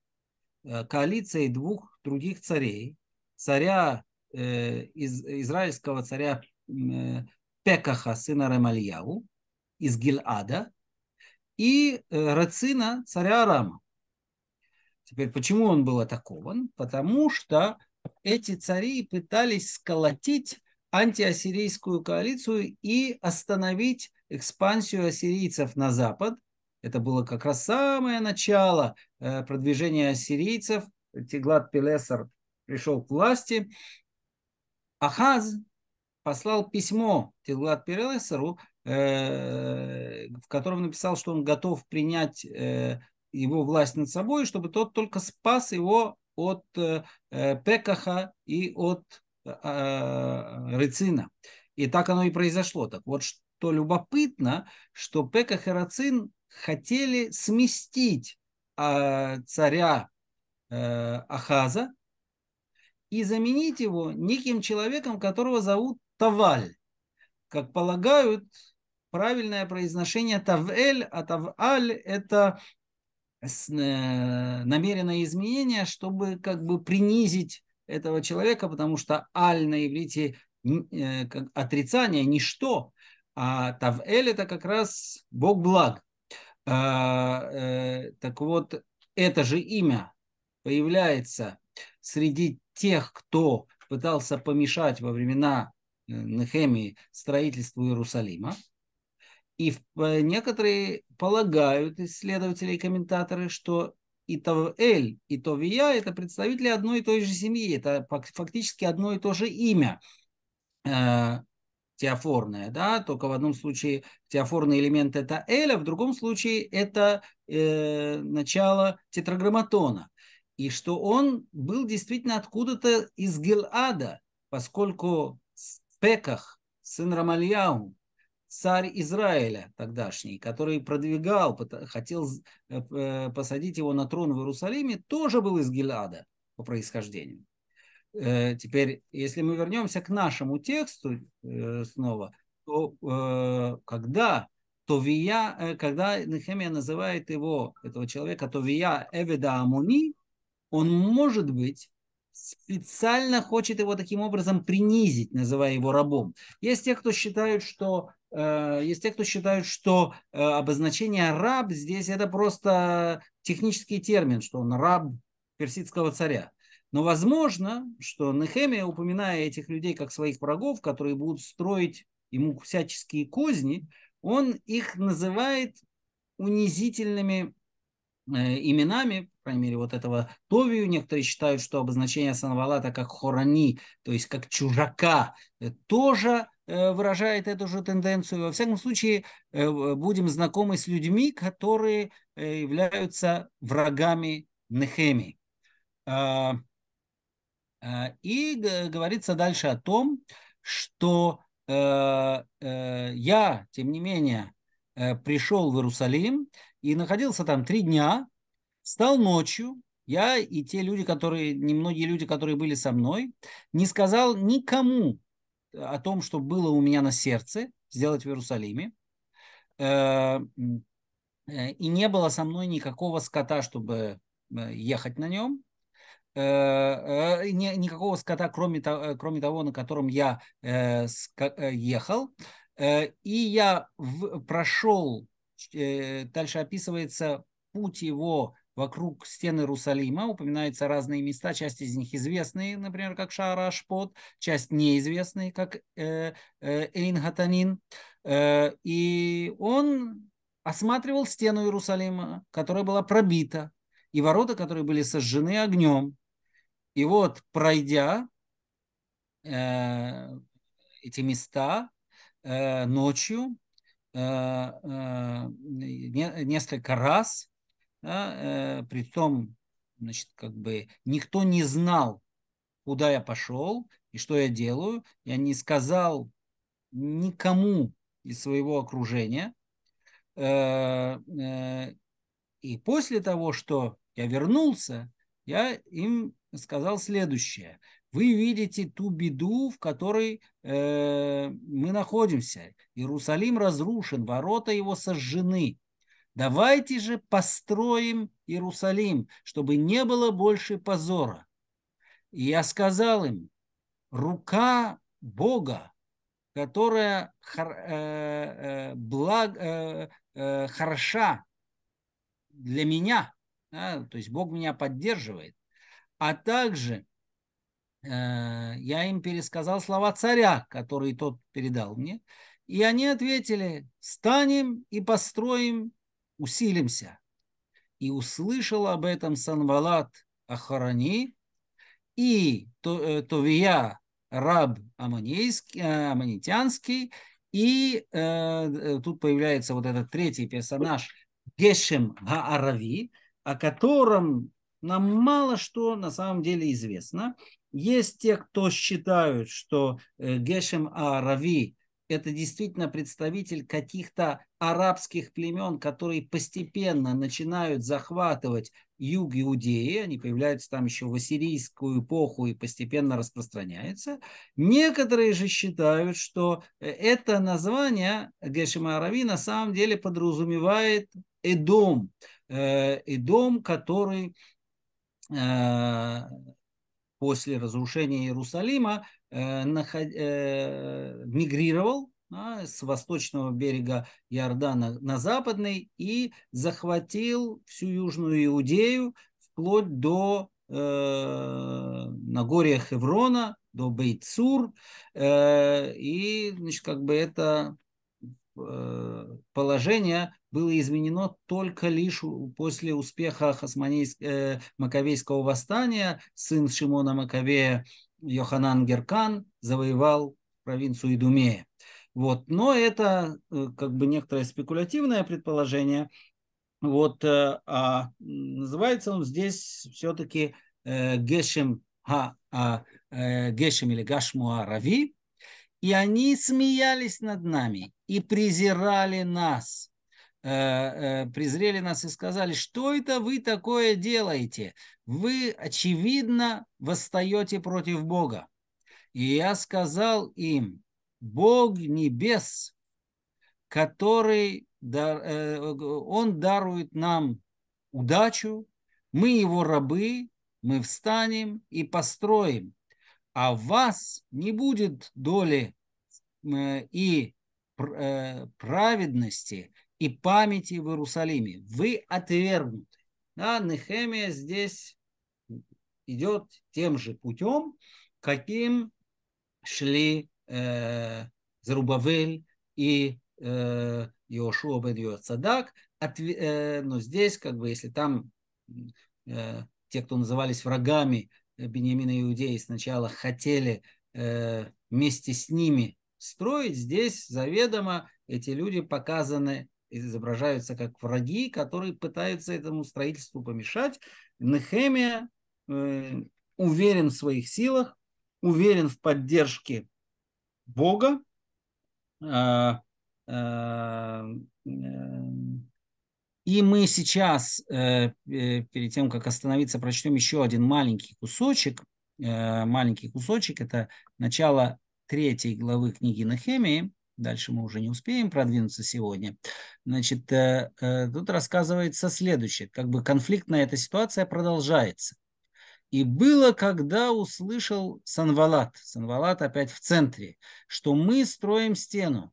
э, коалицией двух других царей, царя э, из, израильского царя э, Пекаха, сына Ремальяу, из Гильада, и э, Рацина, царя Арама. Теперь, почему он был атакован? Потому что эти цари пытались сколотить антиассирийскую коалицию и остановить экспансию ассирийцев на запад это было как раз самое начало э, продвижения сирийцев. Теглат Пелесар пришел к власти. Ахаз послал письмо Теглат Пелесару, э, в котором написал, что он готов принять э, его власть над собой, чтобы тот только спас его от Пекаха и от Рыцина. И так оно и произошло. Так вот, что любопытно, что Пеках и Рацин хотели сместить э, царя э, Ахаза и заменить его неким человеком, которого зовут Таваль. Как полагают, правильное произношение Тавель, а Таваль – это э, намеренное изменение, чтобы как бы принизить этого человека, потому что аль на иврите э, отрицание, ничто, а Тавэль это как раз Бог благ. А, э, так вот, это же имя появляется среди тех, кто пытался помешать во времена э, Нехемии строительству Иерусалима. И э, некоторые полагают, исследователи и комментаторы, что и Тавэль, и Товия – это представители одной и той же семьи, это фактически одно и то же имя теофорная, да, только в одном случае теофорный элемент это эля, а в другом случае это э, начало тетраграмматона. И что он был действительно откуда-то из Гелада, поскольку в Пеках, сын Рамальяу, царь Израиля тогдашний, который продвигал, хотел э, э, посадить его на трон в Иерусалиме, тоже был из Гелада по происхождению. Э, теперь, если мы вернемся к нашему тексту э, снова, то э, когда Товия, когда Нехемия называет его, этого человека, Товия Эведа Амуни, он, может быть, специально хочет его таким образом принизить, называя его рабом. Есть те, кто считают, что есть те, кто считают, что обозначение раб здесь это просто технический термин, что он раб персидского царя. Но возможно, что Нехемия, упоминая этих людей как своих врагов, которые будут строить ему всяческие козни, он их называет унизительными э, именами, по крайней мере, вот этого Товию. Некоторые считают, что обозначение Санвалата как хорани, то есть как чужака, э, тоже э, выражает эту же тенденцию. Во всяком случае, э, э будем знакомы с людьми, которые э, являются врагами Нехемии. А, а, и говорится дальше о том, что э, э, я, тем не менее, э, пришел в Иерусалим и находился там три дня, встал ночью, я и те люди, которые, немногие люди, которые были со мной, не сказал никому о том, что было у меня на сердце сделать в Иерусалиме. И не было со мной никакого скота, чтобы ехать на нем. Э, э, никакого скота, кроме, э, кроме того, на котором я ехал. И я прошел, дальше описывается путь его вокруг стен Иерусалима. Упоминаются разные места, часть из них известные, например, как Шарашпот, часть неизвестные, как Эйнгатанин. И он осматривал стену Иерусалима, которая была пробита, и ворота, которые были сожжены огнем. И вот, пройдя э, эти места э, ночью э, э, несколько раз, да, э, при том, значит, как бы никто не знал, куда я пошел и что я делаю. Я не сказал никому из своего окружения. Э, э, и после того, что я вернулся, я им сказал следующее. Вы видите ту беду, в которой э, мы находимся. Иерусалим разрушен, ворота его сожжены. Давайте же построим Иерусалим, чтобы не было больше позора. И я сказал им, рука Бога, которая хор, э, э, благ, э, э, хороша для меня – да, то есть Бог меня поддерживает. А также э, я им пересказал слова царя, которые тот передал мне, и они ответили, станем и построим, усилимся. И услышал об этом Санвалат Ахарани и э, Товия раб амонийский, э, амонитянский, и э, э, тут появляется вот этот третий персонаж Гешем Гаарави, о котором нам мало что на самом деле известно. Есть те, кто считают, что э, Гешем Арави это действительно представитель каких-то арабских племен, которые постепенно начинают захватывать юг Иудеи, они появляются там еще в ассирийскую эпоху и постепенно распространяются. Некоторые же считают, что э, это название Гешема Арави на самом деле подразумевает Эдом, э, Эдом, который э, после разрушения Иерусалима э, мигрировал с восточного берега Иордана на западный и захватил всю Южную Иудею вплоть до э, Нагория Хеврона, до Бейтсур. Э, и, значит, как бы это положение было изменено только лишь после успеха э, Маковейского восстания. Сын Шимона Маковея Йоханан Геркан завоевал провинцию Идумея. Вот. Но это э, как бы некоторое спекулятивное предположение. Вот, э, а называется он здесь все-таки э, Гешем Ха, а, э, Гешем или Гашмуа Рави, и они смеялись над нами и презирали нас. Э, э, презрели нас и сказали, что это вы такое делаете? Вы, очевидно, восстаете против Бога. И я сказал им, Бог небес, который э, он дарует нам удачу, мы его рабы, мы встанем и построим, а вас не будет доли и Э, праведности и памяти в Иерусалиме. Вы отвергнуты. Да, Нехемия здесь идет тем же путем, каким шли э, Зарубавель и э, Иошуа бен Йоцадак. От, э, но здесь, как бы, если там э, те, кто назывались врагами Бениамина Иудеи, сначала хотели э, вместе с ними строить. Здесь заведомо эти люди показаны, изображаются как враги, которые пытаются этому строительству помешать. Нехемия э, уверен в своих силах, уверен в поддержке Бога. А, а, э, и мы сейчас, э, э, перед тем, как остановиться, прочтем еще один маленький кусочек. Э, маленький кусочек – это начало третьей главы книги Нахемии, дальше мы уже не успеем продвинуться сегодня, значит, э, э, тут рассказывается следующее, как бы конфликтная эта ситуация продолжается. И было, когда услышал Санвалат, Санвалат опять в центре, что мы строим стену.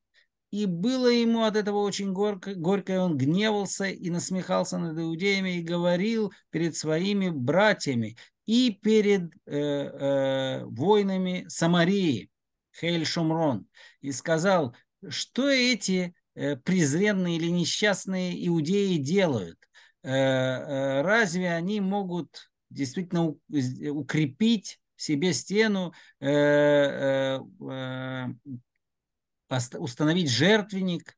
И было ему от этого очень горько, горько, и он гневался и насмехался над иудеями и говорил перед своими братьями и перед э, э, воинами Самарии. Хейль Шумрон, и сказал, что эти э, презренные или несчастные иудеи делают? Э, э, разве они могут действительно укрепить себе стену, установить жертвенник?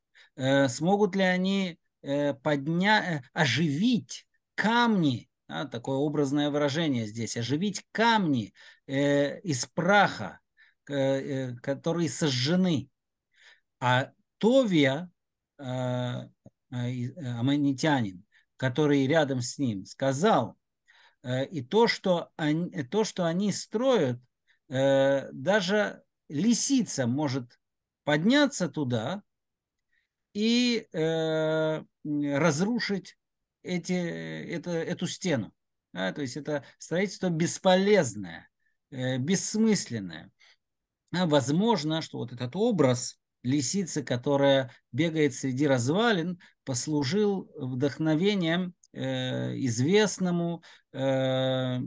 Смогут ли они подня... оживить камни, а, такое образное выражение здесь, оживить камни э, из праха, Э, которые сожжены. А Товия, а, а, э, аманитянин, который рядом с ним, сказал, э, и то, что они, то, что они строят, даже лисица может подняться туда и разрушить эти, это, эту стену. Да, то есть это строительство бесполезное, бессмысленное. А, возможно, что вот этот образ лисицы, которая бегает среди развалин, послужил вдохновением э, известному э, э,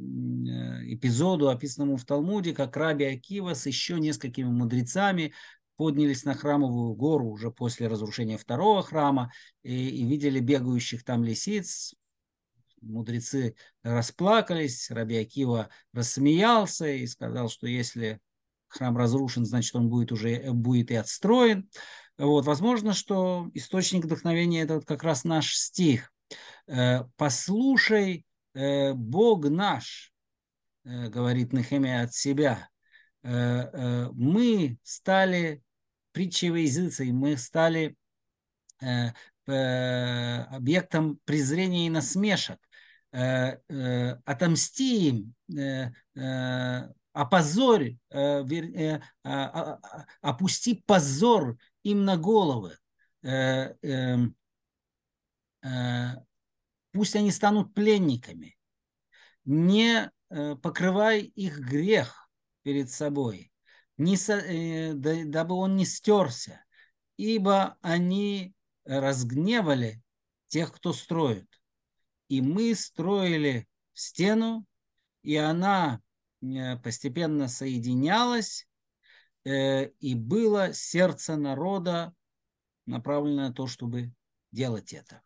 эпизоду, описанному в Талмуде, как Раби Акива с еще несколькими мудрецами поднялись на храмовую гору уже после разрушения второго храма и, и видели бегающих там лисиц. Мудрецы расплакались, Раби Акива рассмеялся и сказал, что если храм разрушен, значит, он будет уже э, будет и отстроен. Вот, возможно, что источник вдохновения – это вот как раз наш стих. «Э, «Послушай, э, Бог наш», – говорит Нехемия от себя, – «мы стали притчей во языце, мы стали объектом презрения и насмешек. Отомсти им опозорь, э, э, э, опусти позор им на головы. Э, э, э, пусть они станут пленниками. Не э, покрывай их грех перед собой, не со, э, да, дабы он не стерся, ибо они разгневали тех, кто строит. И мы строили стену, и она Э, постепенно соединялось, э, и было сердце народа направлено на то, чтобы делать это.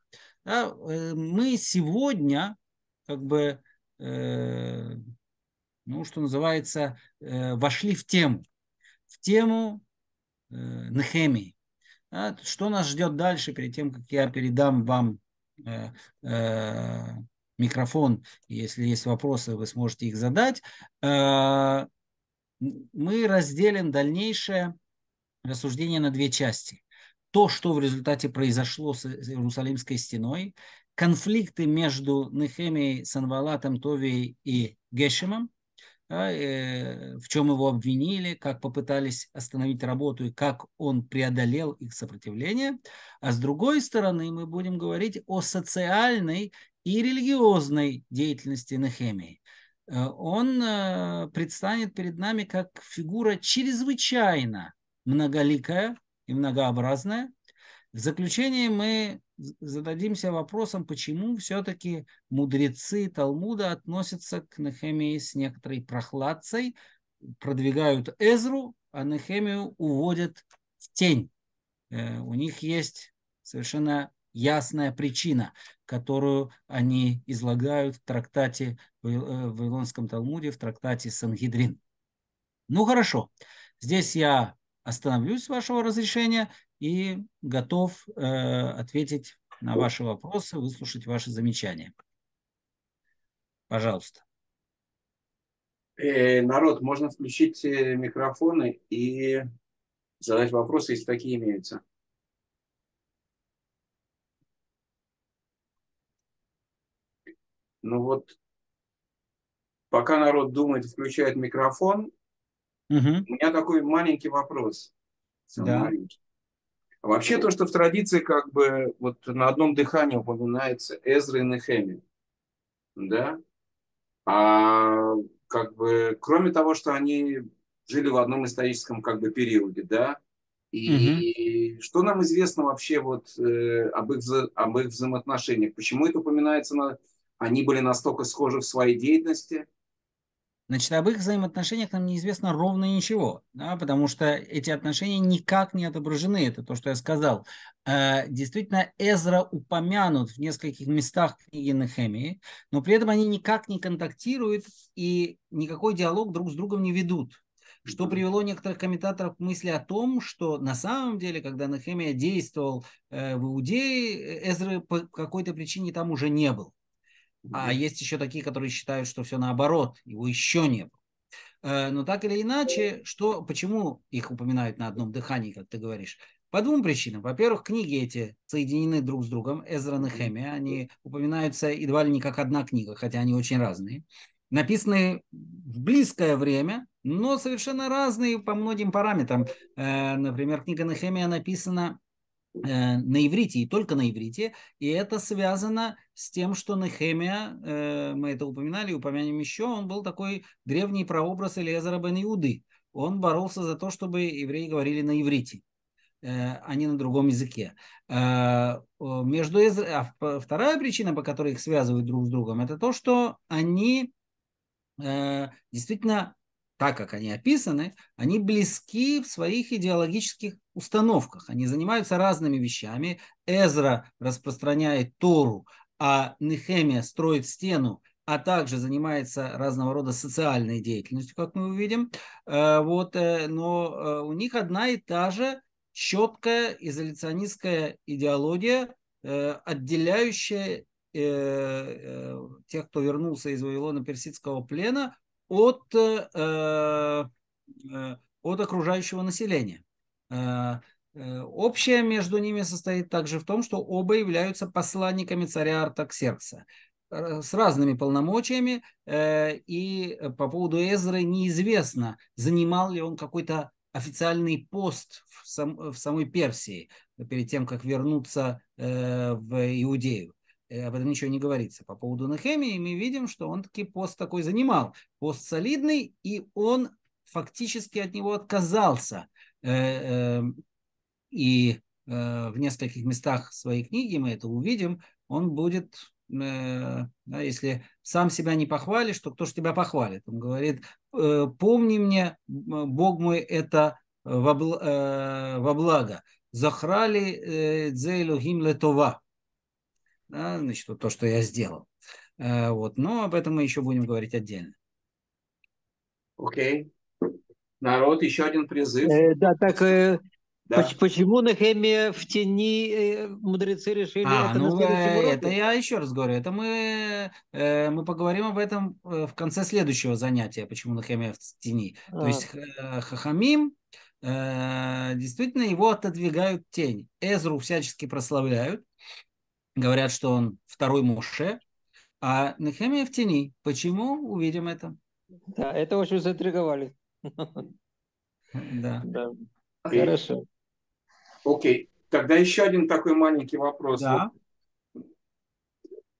Да, э, мы сегодня как бы, э, ну, что называется, э, вошли в тему, в тему э, Нехемии. Да, что нас ждет дальше, перед тем, как я передам вам э, э, микрофон. Если есть вопросы, вы сможете их задать. Э, мы разделим дальнейшее рассуждение на две части. То, что в результате произошло с Иерусалимской стеной, конфликты между Нехемией, Санвалатом, Товией и Гешемом, э, в чем его обвинили, как попытались остановить работу и как он преодолел их сопротивление. А с другой стороны, мы будем говорить о социальной и религиозной деятельности Нехемии. Э, он э, предстанет перед нами как фигура чрезвычайно многоликая и многообразная. В заключение мы зададимся вопросом, почему все-таки мудрецы Талмуда относятся к Нехемии с некоторой прохладцей, продвигают Эзру, а Нехемию уводят в тень. Э, у них есть совершенно ясная причина, которую они излагают в трактате в э, Вавилонском Талмуде, в трактате Сангидрин. Ну хорошо, здесь я остановлюсь вашего разрешения и готов э, ответить на ваши вопросы, выслушать ваши замечания. Пожалуйста. Э, народ, можно включить э, микрофоны и задать вопросы, если такие имеются. Ну вот, пока народ думает, включает микрофон, угу. у меня такой маленький вопрос. Да. Маленький. Вообще то, что в традиции как бы вот на одном дыхании упоминается Эзра и Нехеми, да? А как бы, кроме того, что они жили в одном историческом как бы периоде, да? И угу. что нам известно вообще вот э, об, их, об их взаимоотношениях? Почему это упоминается на они были настолько схожи в своей деятельности. Значит, об их взаимоотношениях нам неизвестно ровно ничего, да, потому что эти отношения никак не отображены, это то, что я сказал. Э, действительно, Эзра упомянут в нескольких местах книги Нехемии, но при этом они никак не контактируют и никакой диалог друг с другом не ведут что привело некоторых комментаторов к мысли о том, что на самом деле, когда Нахемия действовал э, в Иудее, Эзры по какой-то причине там уже не был. А есть еще такие, которые считают, что все наоборот, его еще не было. Э, но так или иначе, что, почему их упоминают на одном дыхании, как ты говоришь? По двум причинам. Во-первых, книги эти соединены друг с другом, Эзра и Хемия, они упоминаются едва ли не как одна книга, хотя они очень разные. Написаны в близкое время, но совершенно разные по многим параметрам. Э, например, книга Нехемия написана Э, на иврите и только на иврите. И это связано с тем, что Нехемия, э, мы это упоминали, упомянем еще, он был такой древний прообраз Элиезера бен Иуды. Он боролся за то, чтобы евреи говорили на иврите э, а не на другом языке. Между Эзра... а вторая причина, по которой их связывают друг с другом, это то, что они действительно, так как они описаны, они близки в своих идеологических установках. Они занимаются разными вещами. Эзра распространяет Тору, а Нехемия строит стену, а также занимается разного рода социальной деятельностью, как мы увидим. Э, вот, э, но э, у них одна и та же четкая изоляционистская идеология, отделяющая тех, кто вернулся из Вавилона персидского плена от, от окружающего населения. Э, э, общее между ними состоит также в том, что оба являются посланниками царя Артаксеркса э, с разными полномочиями, и по поводу Эзры неизвестно, занимал ли он какой-то официальный пост в, сам, в самой Персии перед тем, как вернуться в Иудею. Об этом ничего не говорится. По поводу Нахемии мы видим, что он таки пост такой занимал, пост солидный, и он фактически от него отказался – Э, эм, и э, в нескольких местах своей книги мы это увидим, он будет, э, если сам себя не похвалишь, то кто же тебя похвалит? Он говорит, помни мне, Бог мой, это во, благо. Захрали дзейлю гимле това. Да, значит, то, что я сделал. Вот. Но об этом мы еще будем говорить отдельно. Окей. Okay. Народ, еще один призыв. Э, да, так э, да. Почему Нахемия в тени э, мудрецы решили а, это ну, э, Это я еще раз говорю, это мы, э, мы поговорим об этом э, в конце следующего занятия, почему Нахемия в тени. А. То есть а. Хахамим, э, действительно, его отодвигают тень. Эзру всячески прославляют, говорят, что он второй Моше, а Нахемия в тени. Почему? Увидим это. Да, это очень заинтриговали. Да. да. Хорошо. Окей. Тогда еще один такой маленький вопрос. Да.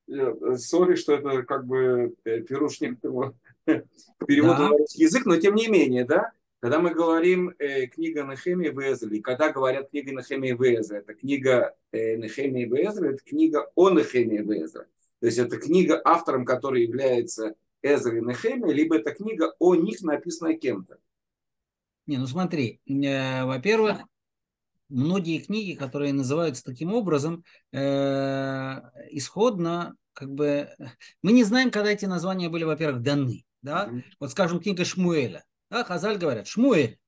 Э, сори, что это как бы э, пирушник *laughs* перевод да. на русский язык, но тем не менее, да, когда мы говорим э, книга Нехемии Везли, когда говорят книга Нехемии Везли, это книга э, Нехемии Везли, это книга о Нехемии Везли. То есть это книга, автором которой является Эзра и Нехемия, либо эта книга о них написана кем-то. Не, ну смотри, э, во-первых, многие книги, которые называются таким образом, э, исходно, как бы, мы не знаем, когда эти названия были, во-первых, даны. Да? Mm-hmm. Вот, скажем, книга Шмуэля. Да, Хазаль говорят, Шмуэль.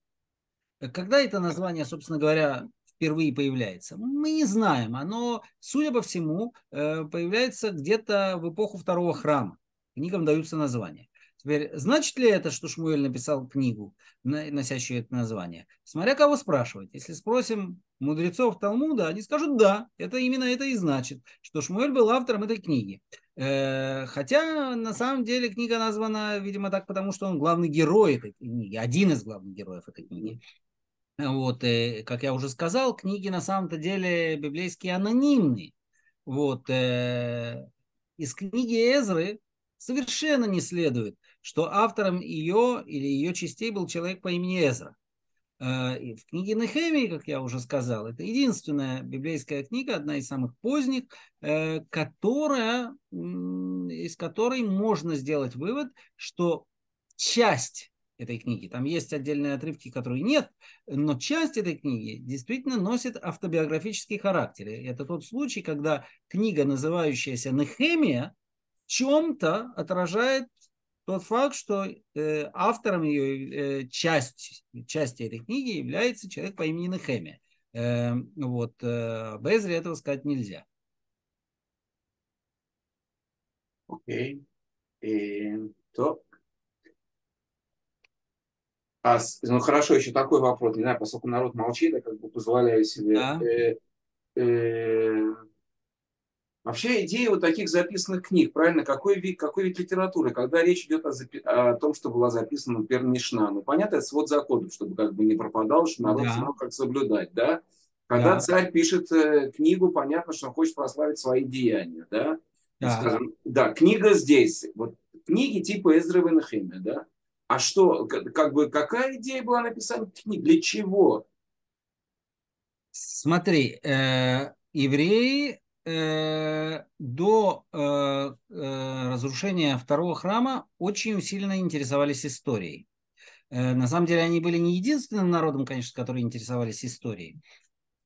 Когда это название, собственно говоря, впервые появляется? Мы не знаем. Оно, судя по всему, э, появляется где-то в эпоху второго храма. Книгам даются названия. Теперь, значит ли это, что Шмуэль написал книгу, носящую это название? Смотря кого спрашивать. Если спросим мудрецов Талмуда, они скажут да, это именно это и значит, что Шмуэль был автором этой книги. Э, хотя на самом деле книга названа, видимо, так, потому что он главный герой этой книги, один из главных героев этой книги. Вот, и, э, как я уже сказал, книги на самом-то деле библейские анонимные. Вот, э, из книги Эзры совершенно не следует, что автором ее или ее частей был человек по имени Эзра. Э, и в книге Нехемии, как я уже сказал, это единственная библейская книга, одна из самых поздних, э, которая, из которой можно сделать вывод, что часть этой книги. Там есть отдельные отрывки, которые нет, но часть этой книги действительно носит автобиографический характер. И это тот случай, когда книга, называющаяся Нехемия, чем-то отражает тот факт, что э, автором ее э, часть, части этой книги является человек по имени Нехемия. Э, вот, э, Безри этого сказать нельзя. Окей. Okay. то. А, ну хорошо, еще такой вопрос. Не знаю, поскольку народ молчит, я как бы позволяю себе. Да. Э, э, Вообще идея вот таких записанных книг, правильно, какой вид, какой вид литературы, когда речь идет о, запи- о том, что была записана, например, Мишна, ну, понятно, это свод законов, чтобы как бы не пропадал, что надо да. как соблюдать, да? Когда да. царь пишет э, книгу, понятно, что он хочет прославить свои деяния, да? Да. Скажем, да, книга здесь, вот книги типа Эзры Венахима, да? А что, как бы, какая идея была написана книги, для чего? Смотри, э, евреи Э, до э, э, разрушения второго храма очень сильно интересовались историей. Э, на самом деле они были не единственным народом, конечно, которые интересовались историей.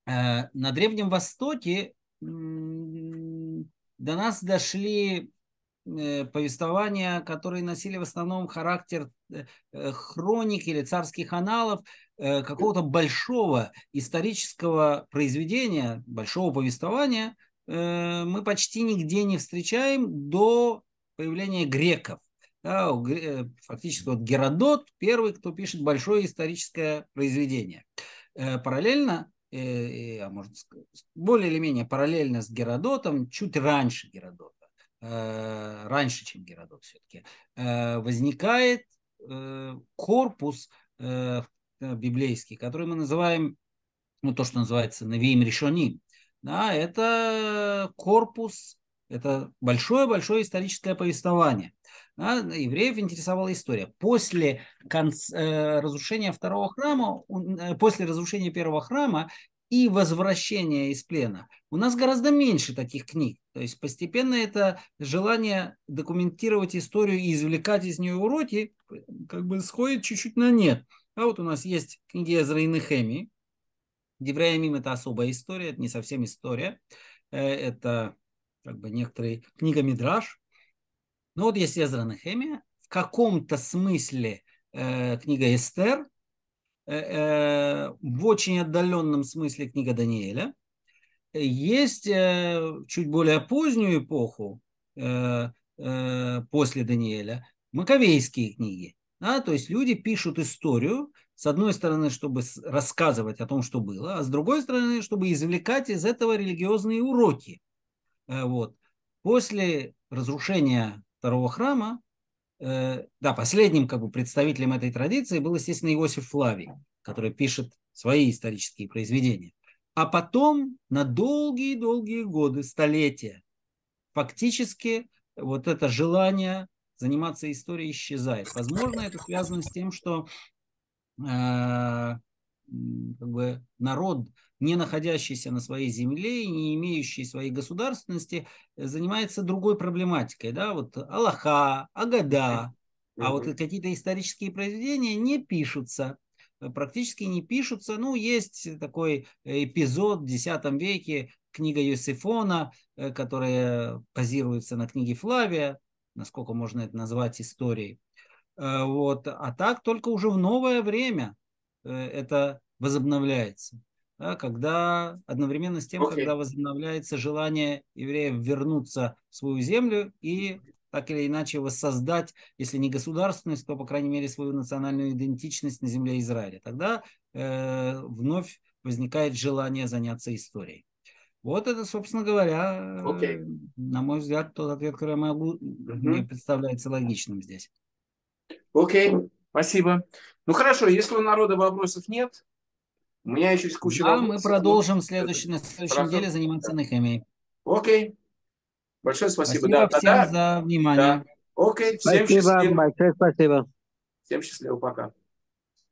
Э, на Древнем Востоке э, до нас дошли э, повествования, которые носили в основном характер хроник или царских аналов какого-то большого исторического произведения, большого повествования, Э, мы почти нигде не встречаем до появления греков. Да, э, фактически вот Геродот первый, кто пишет большое историческое произведение. Э, параллельно, а может сказать, более или менее параллельно с Геродотом, чуть раньше Геродота, раньше, чем Геродот все-таки, возникает корпус библейский, который мы называем, ну то, что называется Навиим Решоним, да, это корпус, это большое-большое историческое повествование. Да, евреев интересовала история. После конц, э, разрушения второго храма, э, после разрушения первого храма и возвращения из плена, у нас гораздо меньше таких книг. То есть постепенно это желание документировать историю и извлекать из нее уроки э, как бы сходит чуть-чуть на нет. А вот у нас есть книги Эзра и Нехемии, Деврея Мим это особая история, это не совсем история. Э, это как бы некоторые книга Мидраш. Но ну, вот есть Эзра Нехемия. В каком-то смысле э, книга Эстер, э, э, в очень отдаленном смысле книга Даниэля. Есть э, чуть более позднюю эпоху э, э, после Даниэля, маковейские книги. Да, то есть люди пишут историю, с одной стороны, чтобы рассказывать о том, что было, а с другой стороны, чтобы извлекать из этого религиозные уроки. Э, вот. После разрушения второго храма, э, да, последним как бы представителем этой традиции был, естественно, Иосиф Флавий, который пишет свои исторические произведения. А потом на долгие-долгие годы, столетия, фактически вот это желание заниматься историей исчезает. Возможно, это связано с тем, что Э, как бы народ, не находящийся на своей земле, и не имеющий своей государственности, э, занимается другой проблематикой, да, вот Аллаха, Агада, mm-hmm. а вот какие-то исторические произведения не пишутся, э, практически не пишутся, ну, есть такой эпизод в X веке, книга Юсифона, которая базируется на книге Флавия, насколько можно это назвать историей, Э, вот. А так только уже в новое время э, это возобновляется. Да, когда одновременно с тем, okay. когда возобновляется желание евреев вернуться в свою землю и так или иначе воссоздать, если не государственность, то, по крайней мере, свою национальную идентичность на земле Израиля. Тогда э, вновь возникает желание заняться историей. Вот это, собственно говоря, okay. Э, на мой взгляд, тот ответ, который я могу, uh-huh. мне представляется логичным здесь. Окей, спасибо. Ну хорошо, если у народа вопросов нет, у меня еще есть куча да, вопросов. мы продолжим следующий, на следующей Хорошо. неделе заниматься нахами. Окей. Большое спасибо. спасибо да, всем да, за внимание. Да. Окей, всем спасибо, счастливо. Большое спасибо. Всем счастливо, пока.